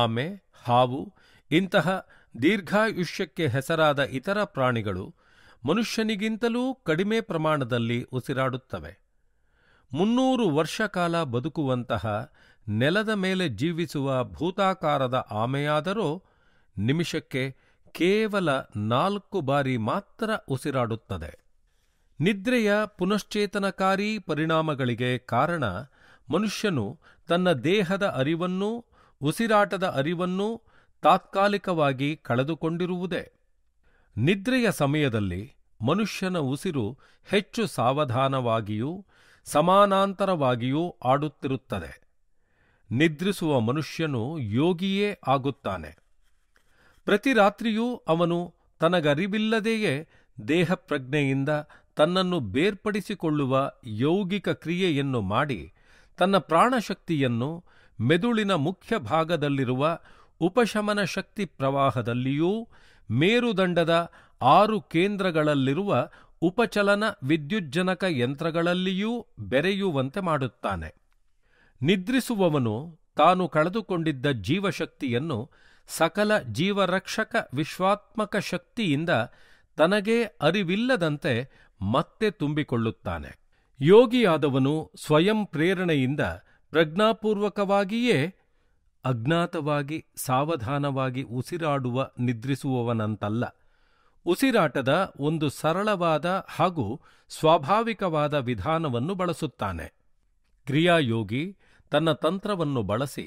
ಆಮೆ ಹಾವು ಇಂತಹ ದೀರ್ಘಾಯುಷ್ಯಕ್ಕೆ ಹೆಸರಾದ ಇತರ ಪ್ರಾಣಿಗಳು ಮನುಷ್ಯನಿಗಿಂತಲೂ ಕಡಿಮೆ ಪ್ರಮಾಣದಲ್ಲಿ ಉಸಿರಾಡುತ್ತವೆ ಮುನ್ನೂರು ವರ್ಷ ಕಾಲ ಬದುಕುವಂತಹ ನೆಲದ ಮೇಲೆ ಜೀವಿಸುವ ಭೂತಾಕಾರದ ಆಮೆಯಾದರೂ ನಿಮಿಷಕ್ಕೆ ಕೇವಲ ನಾಲ್ಕು ಬಾರಿ ಮಾತ್ರ ಉಸಿರಾಡುತ್ತದೆ ನಿದ್ರೆಯ ಪುನಶ್ಚೇತನಕಾರಿ ಪರಿಣಾಮಗಳಿಗೆ ಕಾರಣ ಮನುಷ್ಯನು ತನ್ನ ದೇಹದ ಅರಿವನ್ನೂ ಉಸಿರಾಟದ ಅರಿವನ್ನೂ ತಾತ್ಕಾಲಿಕವಾಗಿ ಕಳೆದುಕೊಂಡಿರುವುದೇ ನಿದ್ರೆಯ ಸಮಯದಲ್ಲಿ ಮನುಷ್ಯನ ಉಸಿರು ಹೆಚ್ಚು ಸಾವಧಾನವಾಗಿಯೂ ಸಮಾನಾಂತರವಾಗಿಯೂ ಆಡುತ್ತಿರುತ್ತದೆ ನಿದ್ರಿಸುವ ಮನುಷ್ಯನು ಯೋಗಿಯೇ ಆಗುತ್ತಾನೆ ಪ್ರತಿ ರಾತ್ರಿಯೂ ಅವನು ತನಗರಿವಿಲ್ಲದೆಯೇ ದೇಹಪ್ರಜ್ಞೆಯಿಂದ ತನ್ನನ್ನು ಬೇರ್ಪಡಿಸಿಕೊಳ್ಳುವ ಯೌಗಿಕ ಕ್ರಿಯೆಯನ್ನು ಮಾಡಿ ತನ್ನ ಪ್ರಾಣಶಕ್ತಿಯನ್ನು ಮೆದುಳಿನ ಮುಖ್ಯ ಭಾಗದಲ್ಲಿರುವ ಉಪಶಮನ ಶಕ್ತಿ ಪ್ರವಾಹದಲ್ಲಿಯೂ ಮೇರುದಂಡದ ಆರು ಕೇಂದ್ರಗಳಲ್ಲಿರುವ ಉಪಚಲನ ವಿದ್ಯುಜ್ಜನಕ ಯಂತ್ರಗಳಲ್ಲಿಯೂ ಬೆರೆಯುವಂತೆ ಮಾಡುತ್ತಾನೆ ನಿದ್ರಿಸುವವನು ತಾನು ಕಳೆದುಕೊಂಡಿದ್ದ ಜೀವಶಕ್ತಿಯನ್ನು ಸಕಲ ಜೀವರಕ್ಷಕ ವಿಶ್ವಾತ್ಮಕ ಶಕ್ತಿಯಿಂದ ತನಗೇ ಅರಿವಿಲ್ಲದಂತೆ ಮತ್ತೆ ತುಂಬಿಕೊಳ್ಳುತ್ತಾನೆ ಯೋಗಿಯಾದವನು ಸ್ವಯಂ ಪ್ರೇರಣೆಯಿಂದ ಪ್ರಜ್ಞಾಪೂರ್ವಕವಾಗಿಯೇ ಅಜ್ಞಾತವಾಗಿ ಸಾವಧಾನವಾಗಿ ಉಸಿರಾಡುವ ನಿದ್ರಿಸುವವನಂತಲ್ಲ ಉಸಿರಾಟದ ಒಂದು ಸರಳವಾದ ಹಾಗೂ ಸ್ವಾಭಾವಿಕವಾದ ವಿಧಾನವನ್ನು ಬಳಸುತ್ತಾನೆ ಕ್ರಿಯಾಯೋಗಿ ತನ್ನ ತಂತ್ರವನ್ನು ಬಳಸಿ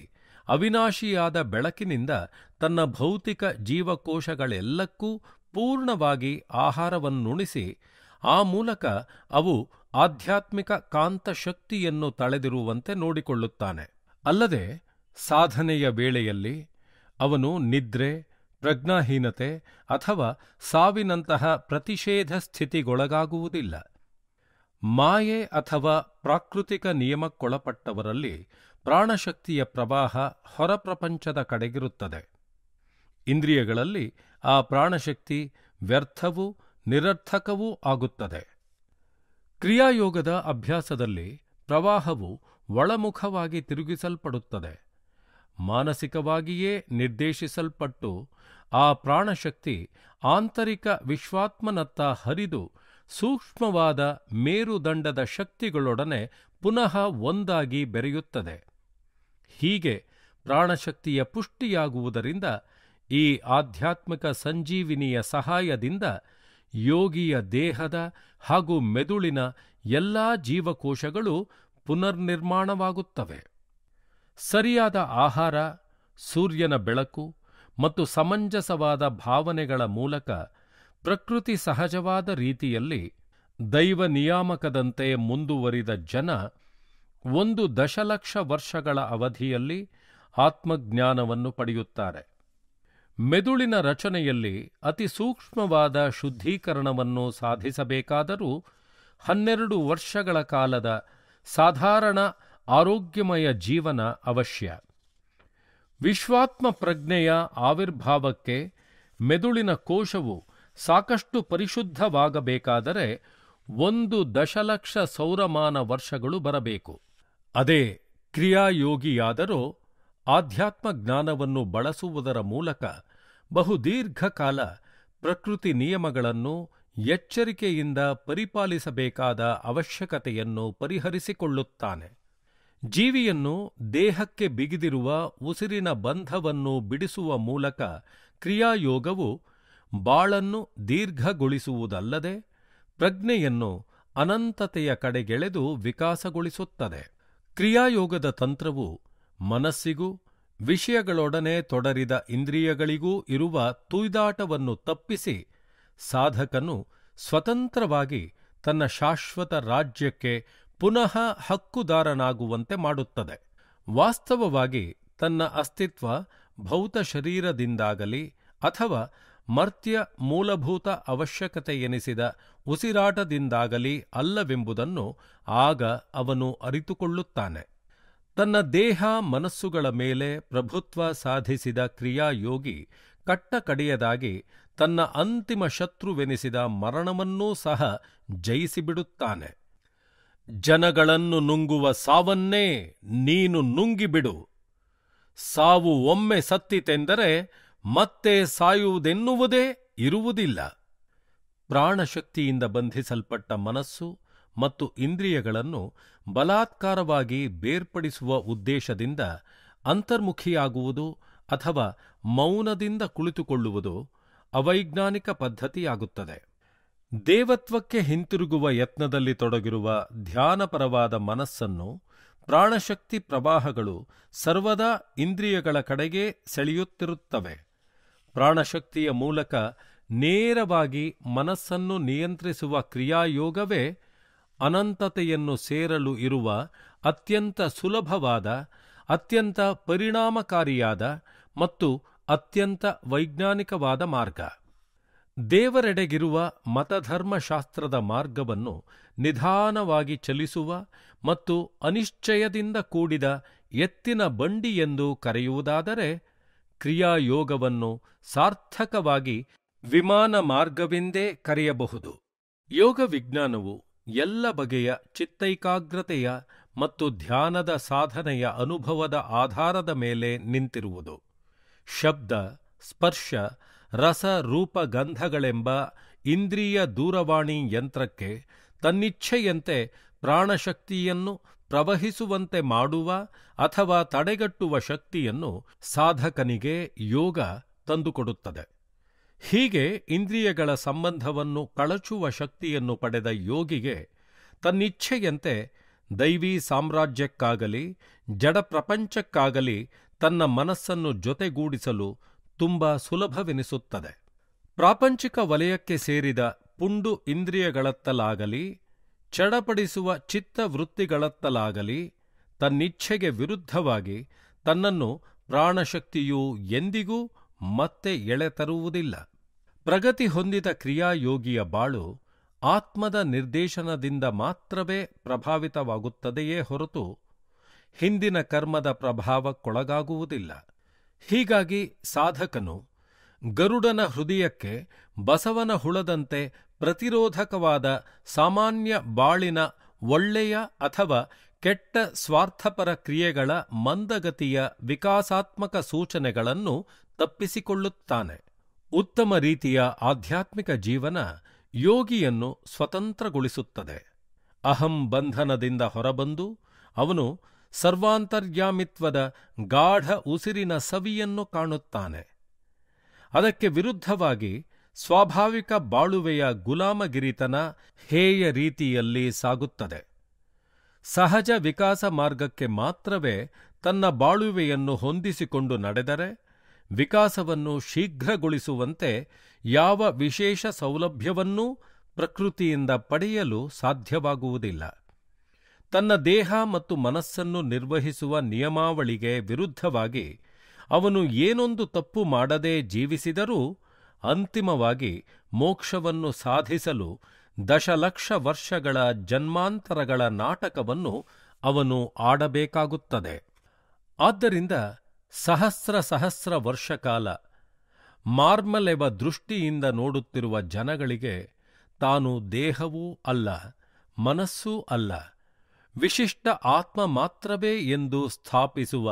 ಅವಿನಾಶಿಯಾದ ಬೆಳಕಿನಿಂದ ತನ್ನ ಭೌತಿಕ ಜೀವಕೋಶಗಳೆಲ್ಲಕ್ಕೂ ಪೂರ್ಣವಾಗಿ ಆಹಾರವನ್ನುಣಿಸಿ ಆ ಮೂಲಕ ಅವು ಆಧ್ಯಾತ್ಮಿಕ ಕಾಂತಶಕ್ತಿಯನ್ನು ತಳೆದಿರುವಂತೆ ನೋಡಿಕೊಳ್ಳುತ್ತಾನೆ ಅಲ್ಲದೆ ಸಾಧನೆಯ ವೇಳೆಯಲ್ಲಿ ಅವನು ನಿದ್ರೆ ಪ್ರಜ್ಞಾಹೀನತೆ ಅಥವಾ ಸಾವಿನಂತಹ ಪ್ರತಿಷೇಧ ಸ್ಥಿತಿಗೊಳಗಾಗುವುದಿಲ್ಲ ಮಾಯೆ ಅಥವಾ ಪ್ರಾಕೃತಿಕ ನಿಯಮಕ್ಕೊಳಪಟ್ಟವರಲ್ಲಿ ಪ್ರಾಣಶಕ್ತಿಯ ಪ್ರವಾಹ ಹೊರಪ್ರಪಂಚದ ಕಡೆಗಿರುತ್ತದೆ ಇಂದ್ರಿಯಗಳಲ್ಲಿ ಆ ಪ್ರಾಣಶಕ್ತಿ ವ್ಯರ್ಥವೂ ನಿರರ್ಥಕವೂ ಆಗುತ್ತದೆ ಕ್ರಿಯಾಯೋಗದ ಅಭ್ಯಾಸದಲ್ಲಿ ಪ್ರವಾಹವು ಒಳಮುಖವಾಗಿ ತಿರುಗಿಸಲ್ಪಡುತ್ತದೆ ಮಾನಸಿಕವಾಗಿಯೇ ನಿರ್ದೇಶಿಸಲ್ಪಟ್ಟು ಆ ಪ್ರಾಣಶಕ್ತಿ ಆಂತರಿಕ ವಿಶ್ವಾತ್ಮನತ್ತ ಹರಿದು ಸೂಕ್ಷ್ಮವಾದ ಮೇರುದಂಡದ ಶಕ್ತಿಗಳೊಡನೆ ಪುನಃ ಒಂದಾಗಿ ಬೆರೆಯುತ್ತದೆ ಹೀಗೆ ಪ್ರಾಣಶಕ್ತಿಯ ಪುಷ್ಟಿಯಾಗುವುದರಿಂದ ಈ ಆಧ್ಯಾತ್ಮಿಕ ಸಂಜೀವಿನಿಯ ಸಹಾಯದಿಂದ ಯೋಗಿಯ ದೇಹದ ಹಾಗೂ ಮೆದುಳಿನ ಎಲ್ಲ ಜೀವಕೋಶಗಳು ಪುನರ್ನಿರ್ಮಾಣವಾಗುತ್ತವೆ ಸರಿಯಾದ ಆಹಾರ ಸೂರ್ಯನ ಬೆಳಕು ಮತ್ತು ಸಮಂಜಸವಾದ ಭಾವನೆಗಳ ಮೂಲಕ ಪ್ರಕೃತಿ ಸಹಜವಾದ ರೀತಿಯಲ್ಲಿ ದೈವ ನಿಯಾಮಕದಂತೆ ಮುಂದುವರಿದ ಜನ ಒಂದು ದಶಲಕ್ಷ ವರ್ಷಗಳ ಅವಧಿಯಲ್ಲಿ ಆತ್ಮಜ್ಞಾನವನ್ನು ಪಡೆಯುತ್ತಾರೆ ಮೆದುಳಿನ ರಚನೆಯಲ್ಲಿ ಅತಿ ಸೂಕ್ಷ್ಮವಾದ ಶುದ್ಧೀಕರಣವನ್ನು ಸಾಧಿಸಬೇಕಾದರೂ ಹನ್ನೆರಡು ವರ್ಷಗಳ ಕಾಲದ ಸಾಧಾರಣ ಆರೋಗ್ಯಮಯ ಜೀವನ ಅವಶ್ಯ ವಿಶ್ವಾತ್ಮ ಪ್ರಜ್ಞೆಯ ಆವಿರ್ಭಾವಕ್ಕೆ ಮೆದುಳಿನ ಕೋಶವು ಸಾಕಷ್ಟು ಪರಿಶುದ್ಧವಾಗಬೇಕಾದರೆ ಒಂದು ದಶಲಕ್ಷ ಸೌರಮಾನ ವರ್ಷಗಳು ಬರಬೇಕು ಅದೇ ಕ್ರಿಯಾಯೋಗಿಯಾದರೂ ಆಧ್ಯಾತ್ಮ ಜ್ಞಾನವನ್ನು ಬಳಸುವುದರ ಮೂಲಕ ಬಹುದೀರ್ಘಕಾಲ ಪ್ರಕೃತಿ ನಿಯಮಗಳನ್ನು ಎಚ್ಚರಿಕೆಯಿಂದ ಪರಿಪಾಲಿಸಬೇಕಾದ ಅವಶ್ಯಕತೆಯನ್ನು ಪರಿಹರಿಸಿಕೊಳ್ಳುತ್ತಾನೆ ಜೀವಿಯನ್ನು ದೇಹಕ್ಕೆ ಬಿಗಿದಿರುವ ಉಸಿರಿನ ಬಂಧವನ್ನು ಬಿಡಿಸುವ ಮೂಲಕ ಕ್ರಿಯಾಯೋಗವು ಬಾಳನ್ನು ದೀರ್ಘಗೊಳಿಸುವುದಲ್ಲದೆ ಪ್ರಜ್ಞೆಯನ್ನು ಅನಂತತೆಯ ಕಡೆಗೆಳೆದು ವಿಕಾಸಗೊಳಿಸುತ್ತದೆ ಕ್ರಿಯಾಯೋಗದ ತಂತ್ರವು ಮನಸ್ಸಿಗೂ ವಿಷಯಗಳೊಡನೆ ತೊಡರಿದ ಇಂದ್ರಿಯಗಳಿಗೂ ಇರುವ ತುಯ್ದಾಟವನ್ನು ತಪ್ಪಿಸಿ ಸಾಧಕನು ಸ್ವತಂತ್ರವಾಗಿ ತನ್ನ ಶಾಶ್ವತ ರಾಜ್ಯಕ್ಕೆ ಪುನಃ ಹಕ್ಕುದಾರನಾಗುವಂತೆ ಮಾಡುತ್ತದೆ ವಾಸ್ತವವಾಗಿ ತನ್ನ ಅಸ್ತಿತ್ವ ಭೌತ ಶರೀರದಿಂದಾಗಲಿ ಅಥವಾ ಮರ್ತ್ಯ ಮೂಲಭೂತ ಅವಶ್ಯಕತೆ ಎನಿಸಿದ ಉಸಿರಾಟದಿಂದಾಗಲಿ ಅಲ್ಲವೆಂಬುದನ್ನು ಆಗ ಅವನು ಅರಿತುಕೊಳ್ಳುತ್ತಾನೆ ತನ್ನ ದೇಹ ಮನಸ್ಸುಗಳ ಮೇಲೆ ಪ್ರಭುತ್ವ ಸಾಧಿಸಿದ ಕ್ರಿಯಾಯೋಗಿ ಕಟ್ಟಕಡೆಯದಾಗಿ ತನ್ನ ಅಂತಿಮ ಶತ್ರುವೆನಿಸಿದ ಮರಣವನ್ನೂ ಸಹ ಜಯಿಸಿಬಿಡುತ್ತಾನೆ ಜನಗಳನ್ನು ನುಂಗುವ ಸಾವನ್ನೇ ನೀನು ನುಂಗಿಬಿಡು ಸಾವು ಒಮ್ಮೆ ಸತ್ತಿತೆಂದರೆ ಮತ್ತೆ ಸಾಯುವುದೆನ್ನುವುದೇ ಇರುವುದಿಲ್ಲ ಪ್ರಾಣಶಕ್ತಿಯಿಂದ ಬಂಧಿಸಲ್ಪಟ್ಟ ಮನಸ್ಸು ಮತ್ತು ಇಂದ್ರಿಯಗಳನ್ನು ಬಲಾತ್ಕಾರವಾಗಿ ಬೇರ್ಪಡಿಸುವ ಉದ್ದೇಶದಿಂದ ಅಂತರ್ಮುಖಿಯಾಗುವುದು ಅಥವಾ ಮೌನದಿಂದ ಕುಳಿತುಕೊಳ್ಳುವುದು ಅವೈಜ್ಞಾನಿಕ ಪದ್ಧತಿಯಾಗುತ್ತದೆ ದೇವತ್ವಕ್ಕೆ ಹಿಂತಿರುಗುವ ಯತ್ನದಲ್ಲಿ ತೊಡಗಿರುವ ಧ್ಯಾನಪರವಾದ ಮನಸ್ಸನ್ನು ಪ್ರಾಣಶಕ್ತಿ ಪ್ರವಾಹಗಳು ಸರ್ವದಾ ಇಂದ್ರಿಯಗಳ ಕಡೆಗೆ ಸೆಳೆಯುತ್ತಿರುತ್ತವೆ ಪ್ರಾಣಶಕ್ತಿಯ ಮೂಲಕ ನೇರವಾಗಿ ಮನಸ್ಸನ್ನು ನಿಯಂತ್ರಿಸುವ ಕ್ರಿಯಾಯೋಗವೇ ಅನಂತತೆಯನ್ನು ಸೇರಲು ಇರುವ ಅತ್ಯಂತ ಸುಲಭವಾದ ಅತ್ಯಂತ ಪರಿಣಾಮಕಾರಿಯಾದ ಮತ್ತು ಅತ್ಯಂತ ವೈಜ್ಞಾನಿಕವಾದ ಮಾರ್ಗ ದೇವರೆಡೆಗಿರುವ ಮತಧರ್ಮಶಾಸ್ತ್ರದ ಮಾರ್ಗವನ್ನು ನಿಧಾನವಾಗಿ ಚಲಿಸುವ ಮತ್ತು ಅನಿಶ್ಚಯದಿಂದ ಕೂಡಿದ ಎತ್ತಿನ ಬಂಡಿ ಎಂದು ಕರೆಯುವುದಾದರೆ ಕ್ರಿಯಾಯೋಗವನ್ನು ಸಾರ್ಥಕವಾಗಿ ವಿಮಾನ ಮಾರ್ಗವೆಂದೇ ಕರೆಯಬಹುದು ಯೋಗ ವಿಜ್ಞಾನವು ಎಲ್ಲ ಬಗೆಯ ಚಿತ್ತೈಕಾಗ್ರತೆಯ ಮತ್ತು ಧ್ಯಾನದ ಸಾಧನೆಯ ಅನುಭವದ ಆಧಾರದ ಮೇಲೆ ನಿಂತಿರುವುದು ಶಬ್ದ ಸ್ಪರ್ಶ ರಸ ರೂಪ ಗಂಧಗಳೆಂಬ ಇಂದ್ರಿಯ ದೂರವಾಣಿ ಯಂತ್ರಕ್ಕೆ ತನ್ನಿಚ್ಛೆಯಂತೆ ಪ್ರಾಣಶಕ್ತಿಯನ್ನು ಪ್ರವಹಿಸುವಂತೆ ಮಾಡುವ ಅಥವಾ ತಡೆಗಟ್ಟುವ ಶಕ್ತಿಯನ್ನು ಸಾಧಕನಿಗೆ ಯೋಗ ತಂದುಕೊಡುತ್ತದೆ ಹೀಗೆ ಇಂದ್ರಿಯಗಳ ಸಂಬಂಧವನ್ನು ಕಳಚುವ ಶಕ್ತಿಯನ್ನು ಪಡೆದ ಯೋಗಿಗೆ ತನ್ನಿಚ್ಛೆಯಂತೆ ದೈವೀ ಸಾಮ್ರಾಜ್ಯಕ್ಕಾಗಲಿ ಜಡಪ್ರಪಂಚಕ್ಕಾಗಲಿ ತನ್ನ ಮನಸ್ಸನ್ನು ಜೊತೆಗೂಡಿಸಲು ತುಂಬ ಸುಲಭವೆನಿಸುತ್ತದೆ ಪ್ರಾಪಂಚಿಕ ವಲಯಕ್ಕೆ ಸೇರಿದ ಪುಂಡು ಇಂದ್ರಿಯಗಳತ್ತಲಾಗಲಿ ಚಡಪಡಿಸುವ ಚಿತ್ತ ವೃತ್ತಿಗಳತ್ತಲಾಗಲಿ ತನ್ನಿಚ್ಛೆಗೆ ವಿರುದ್ಧವಾಗಿ ತನ್ನನ್ನು ಪ್ರಾಣಶಕ್ತಿಯು ಎಂದಿಗೂ ಮತ್ತೆ ಎಳೆತರುವುದಿಲ್ಲ ಪ್ರಗತಿ ಹೊಂದಿದ ಕ್ರಿಯಾಯೋಗಿಯ ಬಾಳು ಆತ್ಮದ ನಿರ್ದೇಶನದಿಂದ ಮಾತ್ರವೇ ಪ್ರಭಾವಿತವಾಗುತ್ತದೆಯೇ ಹೊರತು ಹಿಂದಿನ ಕರ್ಮದ ಪ್ರಭಾವಕ್ಕೊಳಗಾಗುವುದಿಲ್ಲ ಹೀಗಾಗಿ ಸಾಧಕನು ಗರುಡನ ಹೃದಯಕ್ಕೆ ಬಸವನ ಹುಳದಂತೆ ಪ್ರತಿರೋಧಕವಾದ ಸಾಮಾನ್ಯ ಬಾಳಿನ ಒಳ್ಳೆಯ ಅಥವಾ ಕೆಟ್ಟ ಸ್ವಾರ್ಥಪರ ಕ್ರಿಯೆಗಳ ಮಂದಗತಿಯ ವಿಕಾಸಾತ್ಮಕ ಸೂಚನೆಗಳನ್ನು ತಪ್ಪಿಸಿಕೊಳ್ಳುತ್ತಾನೆ ಉತ್ತಮ ರೀತಿಯ ಆಧ್ಯಾತ್ಮಿಕ ಜೀವನ ಯೋಗಿಯನ್ನು ಸ್ವತಂತ್ರಗೊಳಿಸುತ್ತದೆ ಅಹಂ ಬಂಧನದಿಂದ ಹೊರಬಂದು ಅವನು ಸರ್ವಾಂತರ್ಯಾಮಿತ್ವದ ಗಾಢ ಉಸಿರಿನ ಸವಿಯನ್ನು ಕಾಣುತ್ತಾನೆ ಅದಕ್ಕೆ ವಿರುದ್ಧವಾಗಿ ಸ್ವಾಭಾವಿಕ ಬಾಳುವೆಯ ಗುಲಾಮಗಿರಿತನ ಹೇಯ ರೀತಿಯಲ್ಲಿ ಸಾಗುತ್ತದೆ ಸಹಜ ವಿಕಾಸ ಮಾರ್ಗಕ್ಕೆ ಮಾತ್ರವೇ ತನ್ನ ಬಾಳುವೆಯನ್ನು ಹೊಂದಿಸಿಕೊಂಡು ನಡೆದರೆ ವಿಕಾಸವನ್ನು ಶೀಘ್ರಗೊಳಿಸುವಂತೆ ಯಾವ ವಿಶೇಷ ಸೌಲಭ್ಯವನ್ನೂ ಪ್ರಕೃತಿಯಿಂದ ಪಡೆಯಲು ಸಾಧ್ಯವಾಗುವುದಿಲ್ಲ ತನ್ನ ದೇಹ ಮತ್ತು ಮನಸ್ಸನ್ನು ನಿರ್ವಹಿಸುವ ನಿಯಮಾವಳಿಗೆ ವಿರುದ್ಧವಾಗಿ ಅವನು ಏನೊಂದು ತಪ್ಪು ಮಾಡದೇ ಜೀವಿಸಿದರೂ ಅಂತಿಮವಾಗಿ ಮೋಕ್ಷವನ್ನು ಸಾಧಿಸಲು ದಶಲಕ್ಷ ವರ್ಷಗಳ ಜನ್ಮಾಂತರಗಳ ನಾಟಕವನ್ನು ಅವನು ಆಡಬೇಕಾಗುತ್ತದೆ ಆದ್ದರಿಂದ ಸಹಸ್ರ ಸಹಸ್ರ ವರ್ಷ ಕಾಲ ಮಾರ್ಮಲೆವ ದೃಷ್ಟಿಯಿಂದ ನೋಡುತ್ತಿರುವ ಜನಗಳಿಗೆ ತಾನು ದೇಹವೂ ಅಲ್ಲ ಮನಸ್ಸೂ ಅಲ್ಲ ವಿಶಿಷ್ಟ ಆತ್ಮ ಮಾತ್ರವೇ ಎಂದು ಸ್ಥಾಪಿಸುವ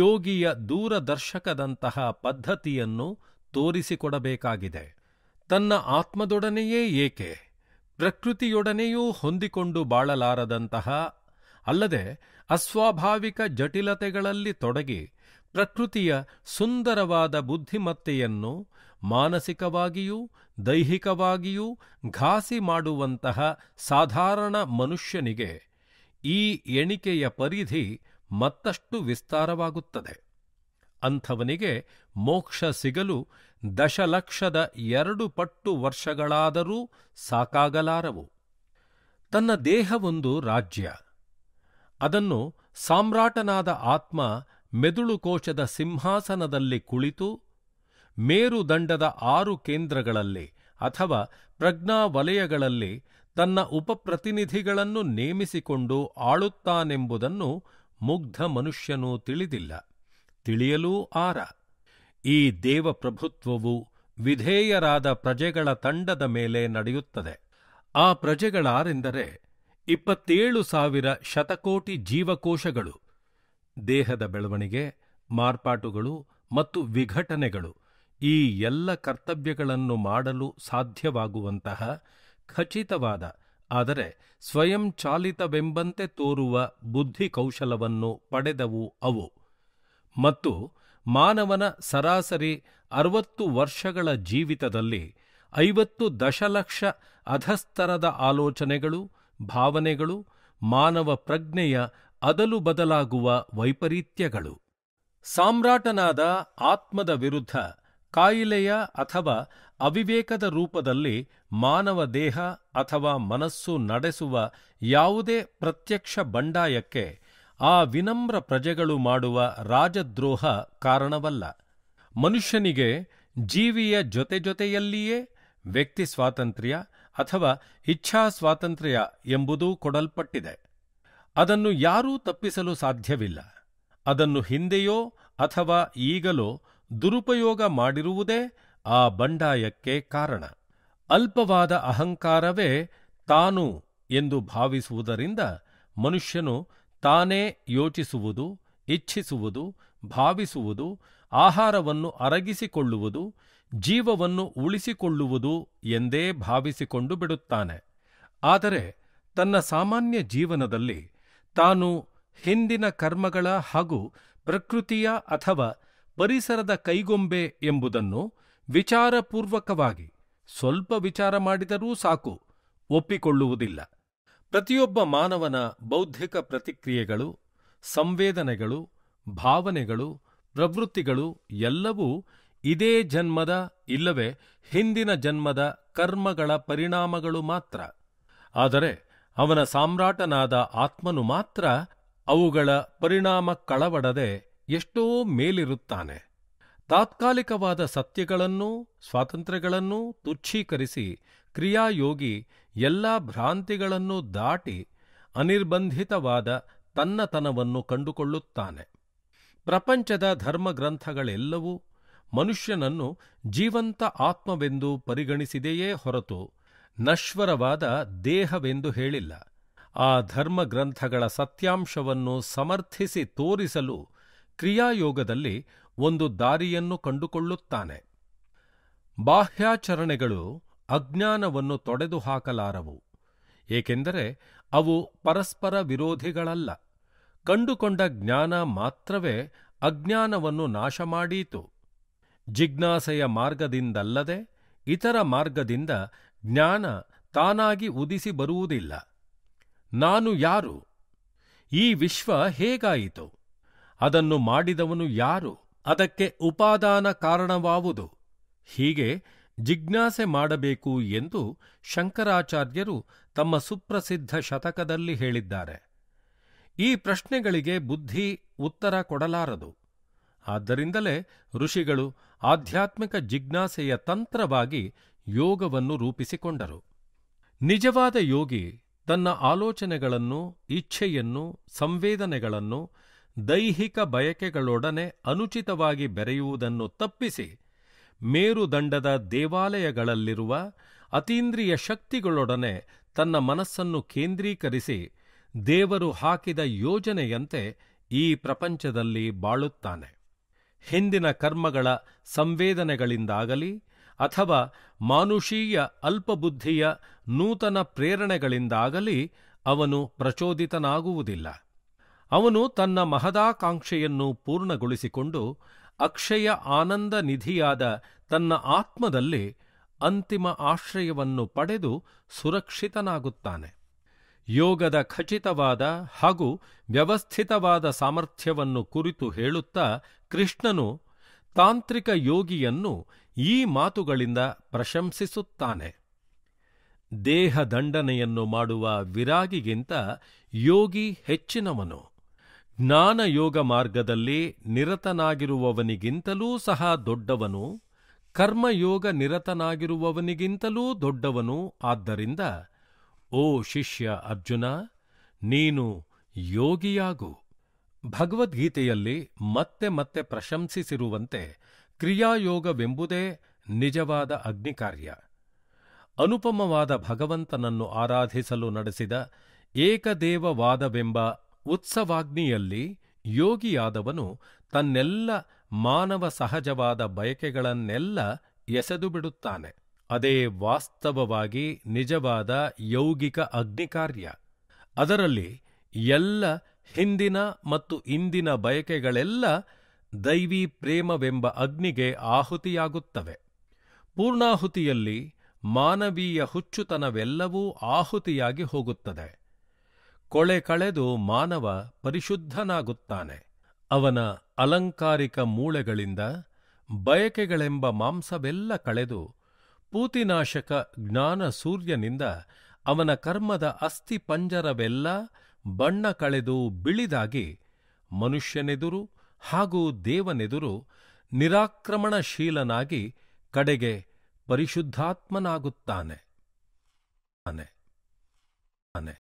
ಯೋಗಿಯ ದೂರದರ್ಶಕದಂತಹ ಪದ್ಧತಿಯನ್ನು ತೋರಿಸಿಕೊಡಬೇಕಾಗಿದೆ ತನ್ನ ಆತ್ಮದೊಡನೆಯೇ ಏಕೆ ಪ್ರಕೃತಿಯೊಡನೆಯೂ ಹೊಂದಿಕೊಂಡು ಬಾಳಲಾರದಂತಹ ಅಲ್ಲದೆ ಅಸ್ವಾಭಾವಿಕ ಜಟಿಲತೆಗಳಲ್ಲಿ ತೊಡಗಿ ಪ್ರಕೃತಿಯ ಸುಂದರವಾದ ಬುದ್ಧಿಮತ್ತೆಯನ್ನು ಮಾನಸಿಕವಾಗಿಯೂ ದೈಹಿಕವಾಗಿಯೂ ಘಾಸಿ ಮಾಡುವಂತಹ ಸಾಧಾರಣ ಮನುಷ್ಯನಿಗೆ ಈ ಎಣಿಕೆಯ ಪರಿಧಿ ಮತ್ತಷ್ಟು ವಿಸ್ತಾರವಾಗುತ್ತದೆ ಅಂಥವನಿಗೆ ಮೋಕ್ಷ ಸಿಗಲು ದಶಲಕ್ಷದ ಎರಡು ಪಟ್ಟು ವರ್ಷಗಳಾದರೂ ಸಾಕಾಗಲಾರವು ತನ್ನ ದೇಹವೊಂದು ರಾಜ್ಯ ಅದನ್ನು ಸಾಮ್ರಾಟನಾದ ಆತ್ಮ ಮೆದುಳುಕೋಶದ ಸಿಂಹಾಸನದಲ್ಲಿ ಕುಳಿತು ಮೇರುದಂಡದ ಆರು ಕೇಂದ್ರಗಳಲ್ಲಿ ಅಥವಾ ಪ್ರಜ್ಞಾವಲಯಗಳಲ್ಲಿ ತನ್ನ ಉಪಪ್ರತಿನಿಧಿಗಳನ್ನು ನೇಮಿಸಿಕೊಂಡು ಆಳುತ್ತಾನೆಂಬುದನ್ನು ಮುಗ್ಧ ಮನುಷ್ಯನೂ ತಿಳಿದಿಲ್ಲ ತಿಳಿಯಲೂ ಆರ ಈ ದೇವಪ್ರಭುತ್ವವು ವಿಧೇಯರಾದ ಪ್ರಜೆಗಳ ತಂಡದ ಮೇಲೆ ನಡೆಯುತ್ತದೆ ಆ ಪ್ರಜೆಗಳಾರೆಂದರೆ ಇಪ್ಪತ್ತೇಳು ಸಾವಿರ ಶತಕೋಟಿ ಜೀವಕೋಶಗಳು ದೇಹದ ಬೆಳವಣಿಗೆ ಮಾರ್ಪಾಟುಗಳು ಮತ್ತು ವಿಘಟನೆಗಳು ಈ ಎಲ್ಲ ಕರ್ತವ್ಯಗಳನ್ನು ಮಾಡಲು ಸಾಧ್ಯವಾಗುವಂತಹ ಖಚಿತವಾದ ಆದರೆ ಸ್ವಯಂಚಾಲಿತವೆಂಬಂತೆ ತೋರುವ ಬುದ್ಧಿಕೌಶಲವನ್ನು ಪಡೆದವು ಅವು ಮತ್ತು ಮಾನವನ ಸರಾಸರಿ ಅರವತ್ತು ವರ್ಷಗಳ ಜೀವಿತದಲ್ಲಿ ಐವತ್ತು ದಶಲಕ್ಷ ಅಧಸ್ತರದ ಆಲೋಚನೆಗಳು ಭಾವನೆಗಳು ಮಾನವ ಪ್ರಜ್ಞೆಯ ಅದಲು ಬದಲಾಗುವ ವೈಪರೀತ್ಯಗಳು ಸಾಮ್ರಾಟನಾದ ಆತ್ಮದ ವಿರುದ್ಧ ಕಾಯಿಲೆಯ ಅಥವಾ ಅವಿವೇಕದ ರೂಪದಲ್ಲಿ ಮಾನವ ದೇಹ ಅಥವಾ ಮನಸ್ಸು ನಡೆಸುವ ಯಾವುದೇ ಪ್ರತ್ಯಕ್ಷ ಬಂಡಾಯಕ್ಕೆ ಆ ವಿನಮ್ರ ಪ್ರಜೆಗಳು ಮಾಡುವ ರಾಜದ್ರೋಹ ಕಾರಣವಲ್ಲ ಮನುಷ್ಯನಿಗೆ ಜೀವಿಯ ಜೊತೆ ಜೊತೆಯಲ್ಲಿಯೇ ವ್ಯಕ್ತಿ ಸ್ವಾತಂತ್ರ್ಯ ಅಥವಾ ಇಚ್ಛಾ ಸ್ವಾತಂತ್ರ್ಯ ಎಂಬುದೂ ಕೊಡಲ್ಪಟ್ಟಿದೆ ಅದನ್ನು ಯಾರೂ ತಪ್ಪಿಸಲು ಸಾಧ್ಯವಿಲ್ಲ ಅದನ್ನು ಹಿಂದೆಯೋ ಅಥವಾ ಈಗಲೋ ದುರುಪಯೋಗ ಮಾಡಿರುವುದೇ ಆ ಬಂಡಾಯಕ್ಕೆ ಕಾರಣ ಅಲ್ಪವಾದ ಅಹಂಕಾರವೇ ತಾನು ಎಂದು ಭಾವಿಸುವುದರಿಂದ ಮನುಷ್ಯನು ತಾನೇ ಯೋಚಿಸುವುದು ಇಚ್ಛಿಸುವುದು ಭಾವಿಸುವುದು ಆಹಾರವನ್ನು ಅರಗಿಸಿಕೊಳ್ಳುವುದು ಜೀವವನ್ನು ಉಳಿಸಿಕೊಳ್ಳುವುದು ಎಂದೇ ಭಾವಿಸಿಕೊಂಡು ಬಿಡುತ್ತಾನೆ ಆದರೆ ತನ್ನ ಸಾಮಾನ್ಯ ಜೀವನದಲ್ಲಿ ತಾನು ಹಿಂದಿನ ಕರ್ಮಗಳ ಹಾಗೂ ಪ್ರಕೃತಿಯ ಅಥವಾ ಪರಿಸರದ ಕೈಗೊಂಬೆ ಎಂಬುದನ್ನು ವಿಚಾರಪೂರ್ವಕವಾಗಿ ಸ್ವಲ್ಪ ವಿಚಾರ ಮಾಡಿದರೂ ಸಾಕು ಒಪ್ಪಿಕೊಳ್ಳುವುದಿಲ್ಲ ಪ್ರತಿಯೊಬ್ಬ ಮಾನವನ ಬೌದ್ಧಿಕ ಪ್ರತಿಕ್ರಿಯೆಗಳು ಸಂವೇದನೆಗಳು ಭಾವನೆಗಳು ಪ್ರವೃತ್ತಿಗಳು ಎಲ್ಲವೂ ಇದೇ ಜನ್ಮದ ಇಲ್ಲವೇ ಹಿಂದಿನ ಜನ್ಮದ ಕರ್ಮಗಳ ಪರಿಣಾಮಗಳು ಮಾತ್ರ ಆದರೆ ಅವನ ಸಾಮ್ರಾಟನಾದ ಆತ್ಮನು ಮಾತ್ರ ಅವುಗಳ ಪರಿಣಾಮ ಕಳವಡದೆ ಎಷ್ಟೋ ಮೇಲಿರುತ್ತಾನೆ ತಾತ್ಕಾಲಿಕವಾದ ಸತ್ಯಗಳನ್ನೂ ಸ್ವಾತಂತ್ರ್ಯಗಳನ್ನೂ ತುಚ್ಛೀಕರಿಸಿ ಕ್ರಿಯಾಯೋಗಿ ಎಲ್ಲ ಭ್ರಾಂತಿಗಳನ್ನು ದಾಟಿ ಅನಿರ್ಬಂಧಿತವಾದ ತನ್ನತನವನ್ನು ಕಂಡುಕೊಳ್ಳುತ್ತಾನೆ ಪ್ರಪಂಚದ ಧರ್ಮಗ್ರಂಥಗಳೆಲ್ಲವೂ ಮನುಷ್ಯನನ್ನು ಜೀವಂತ ಆತ್ಮವೆಂದು ಪರಿಗಣಿಸಿದೆಯೇ ಹೊರತು ನಶ್ವರವಾದ ದೇಹವೆಂದು ಹೇಳಿಲ್ಲ ಆ ಧರ್ಮಗ್ರಂಥಗಳ ಸತ್ಯಾಂಶವನ್ನು ಸಮರ್ಥಿಸಿ ತೋರಿಸಲು ಕ್ರಿಯಾಯೋಗದಲ್ಲಿ ಒಂದು ದಾರಿಯನ್ನು ಕಂಡುಕೊಳ್ಳುತ್ತಾನೆ ಬಾಹ್ಯಾಚರಣೆಗಳು ಅಜ್ಞಾನವನ್ನು ತೊಡೆದುಹಾಕಲಾರವು ಏಕೆಂದರೆ ಅವು ಪರಸ್ಪರ ವಿರೋಧಿಗಳಲ್ಲ ಕಂಡುಕೊಂಡ ಜ್ಞಾನ ಮಾತ್ರವೇ ಅಜ್ಞಾನವನ್ನು ನಾಶಮಾಡೀತು ಜಿಜ್ಞಾಸೆಯ ಮಾರ್ಗದಿಂದಲ್ಲದೆ ಇತರ ಮಾರ್ಗದಿಂದ ಜ್ಞಾನ ತಾನಾಗಿ ಉದಿಸಿ ಬರುವುದಿಲ್ಲ ನಾನು ಯಾರು ಈ ವಿಶ್ವ ಹೇಗಾಯಿತು ಅದನ್ನು ಮಾಡಿದವನು ಯಾರು ಅದಕ್ಕೆ ಉಪಾದಾನ ಕಾರಣವಾವುದು ಹೀಗೆ ಜಿಜ್ಞಾಸೆ ಮಾಡಬೇಕು ಎಂದು ಶಂಕರಾಚಾರ್ಯರು ತಮ್ಮ ಸುಪ್ರಸಿದ್ಧ ಶತಕದಲ್ಲಿ ಹೇಳಿದ್ದಾರೆ ಈ ಪ್ರಶ್ನೆಗಳಿಗೆ ಬುದ್ಧಿ ಉತ್ತರ ಕೊಡಲಾರದು ಆದ್ದರಿಂದಲೇ ಋಷಿಗಳು ಆಧ್ಯಾತ್ಮಿಕ ಜಿಜ್ಞಾಸೆಯ ತಂತ್ರವಾಗಿ ಯೋಗವನ್ನು ರೂಪಿಸಿಕೊಂಡರು ನಿಜವಾದ ಯೋಗಿ ತನ್ನ ಆಲೋಚನೆಗಳನ್ನು ಇಚ್ಛೆಯನ್ನು ಸಂವೇದನೆಗಳನ್ನು ದೈಹಿಕ ಬಯಕೆಗಳೊಡನೆ ಅನುಚಿತವಾಗಿ ಬೆರೆಯುವುದನ್ನು ತಪ್ಪಿಸಿ ಮೇರುದಂಡದ ದೇವಾಲಯಗಳಲ್ಲಿರುವ ಅತೀಂದ್ರಿಯ ಶಕ್ತಿಗಳೊಡನೆ ತನ್ನ ಮನಸ್ಸನ್ನು ಕೇಂದ್ರೀಕರಿಸಿ ದೇವರು ಹಾಕಿದ ಯೋಜನೆಯಂತೆ ಈ ಪ್ರಪಂಚದಲ್ಲಿ ಬಾಳುತ್ತಾನೆ ಹಿಂದಿನ ಕರ್ಮಗಳ ಸಂವೇದನೆಗಳಿಂದಾಗಲಿ ಅಥವಾ ಮಾನುಷೀಯ ಅಲ್ಪಬುದ್ಧಿಯ ನೂತನ ಪ್ರೇರಣೆಗಳಿಂದಾಗಲಿ ಅವನು ಪ್ರಚೋದಿತನಾಗುವುದಿಲ್ಲ ಅವನು ತನ್ನ ಮಹದಾಕಾಂಕ್ಷೆಯನ್ನು ಪೂರ್ಣಗೊಳಿಸಿಕೊಂಡು ಅಕ್ಷಯ ಆನಂದ ನಿಧಿಯಾದ ತನ್ನ ಆತ್ಮದಲ್ಲಿ ಅಂತಿಮ ಆಶ್ರಯವನ್ನು ಪಡೆದು ಸುರಕ್ಷಿತನಾಗುತ್ತಾನೆ ಯೋಗದ ಖಚಿತವಾದ ಹಾಗೂ ವ್ಯವಸ್ಥಿತವಾದ ಸಾಮರ್ಥ್ಯವನ್ನು ಕುರಿತು ಹೇಳುತ್ತಾ ಕೃಷ್ಣನು ತಾಂತ್ರಿಕ ಯೋಗಿಯನ್ನು ಈ ಮಾತುಗಳಿಂದ ಪ್ರಶಂಸಿಸುತ್ತಾನೆ ದೇಹ ದಂಡನೆಯನ್ನು ಮಾಡುವ ವಿರಾಗಿಗಿಂತ ಯೋಗಿ ಹೆಚ್ಚಿನವನು ಜ್ಞಾನಯೋಗ ಮಾರ್ಗದಲ್ಲಿ ನಿರತನಾಗಿರುವವನಿಗಿಂತಲೂ ಸಹ ದೊಡ್ಡವನು ಕರ್ಮಯೋಗ ನಿರತನಾಗಿರುವವನಿಗಿಂತಲೂ ದೊಡ್ಡವನು ಆದ್ದರಿಂದ ಓ ಶಿಷ್ಯ ಅರ್ಜುನ ನೀನು ಯೋಗಿಯಾಗು ಭಗವದ್ಗೀತೆಯಲ್ಲಿ ಮತ್ತೆ ಮತ್ತೆ ಪ್ರಶಂಸಿಸಿರುವಂತೆ ಕ್ರಿಯಾಯೋಗವೆಂಬುದೇ ನಿಜವಾದ ಅಗ್ನಿಕಾರ್ಯ ಅನುಪಮವಾದ ಭಗವಂತನನ್ನು ಆರಾಧಿಸಲು ನಡೆಸಿದ ಏಕದೇವವಾದವೆಂಬ ಉತ್ಸವಾಗ್ನಿಯಲ್ಲಿ ಯೋಗಿಯಾದವನು ತನ್ನೆಲ್ಲ ಮಾನವ ಸಹಜವಾದ ಬಯಕೆಗಳನ್ನೆಲ್ಲ ಎಸೆದು ಬಿಡುತ್ತಾನೆ ಅದೇ ವಾಸ್ತವವಾಗಿ ನಿಜವಾದ ಯೌಗಿಕ ಅಗ್ನಿಕಾರ್ಯ ಅದರಲ್ಲಿ ಎಲ್ಲ ಹಿಂದಿನ ಮತ್ತು ಇಂದಿನ ಬಯಕೆಗಳೆಲ್ಲ ದೈವಿ ಪ್ರೇಮವೆಂಬ ಅಗ್ನಿಗೆ ಆಹುತಿಯಾಗುತ್ತವೆ ಪೂರ್ಣಾಹುತಿಯಲ್ಲಿ ಮಾನವೀಯ ಹುಚ್ಚುತನವೆಲ್ಲವೂ ಆಹುತಿಯಾಗಿ ಹೋಗುತ್ತದೆ ಕೊಳೆ ಕಳೆದು ಮಾನವ ಪರಿಶುದ್ಧನಾಗುತ್ತಾನೆ ಅವನ ಅಲಂಕಾರಿಕ ಮೂಳೆಗಳಿಂದ ಬಯಕೆಗಳೆಂಬ ಮಾಂಸವೆಲ್ಲ ಕಳೆದು ಪೂತಿನಾಶಕ ಜ್ಞಾನ ಸೂರ್ಯನಿಂದ ಅವನ ಕರ್ಮದ ಅಸ್ಥಿ ಪಂಜರವೆಲ್ಲ ಬಣ್ಣ ಕಳೆದು ಬಿಳಿದಾಗಿ ಮನುಷ್ಯನೆದುರು ಹಾಗೂ ದೇವನೆದುರು ನಿರಾಕ್ರಮಣಶೀಲನಾಗಿ ಕಡೆಗೆ ಪರಿಶುದ್ಧಾತ್ಮನಾಗುತ್ತಾನೆ ಅನೆ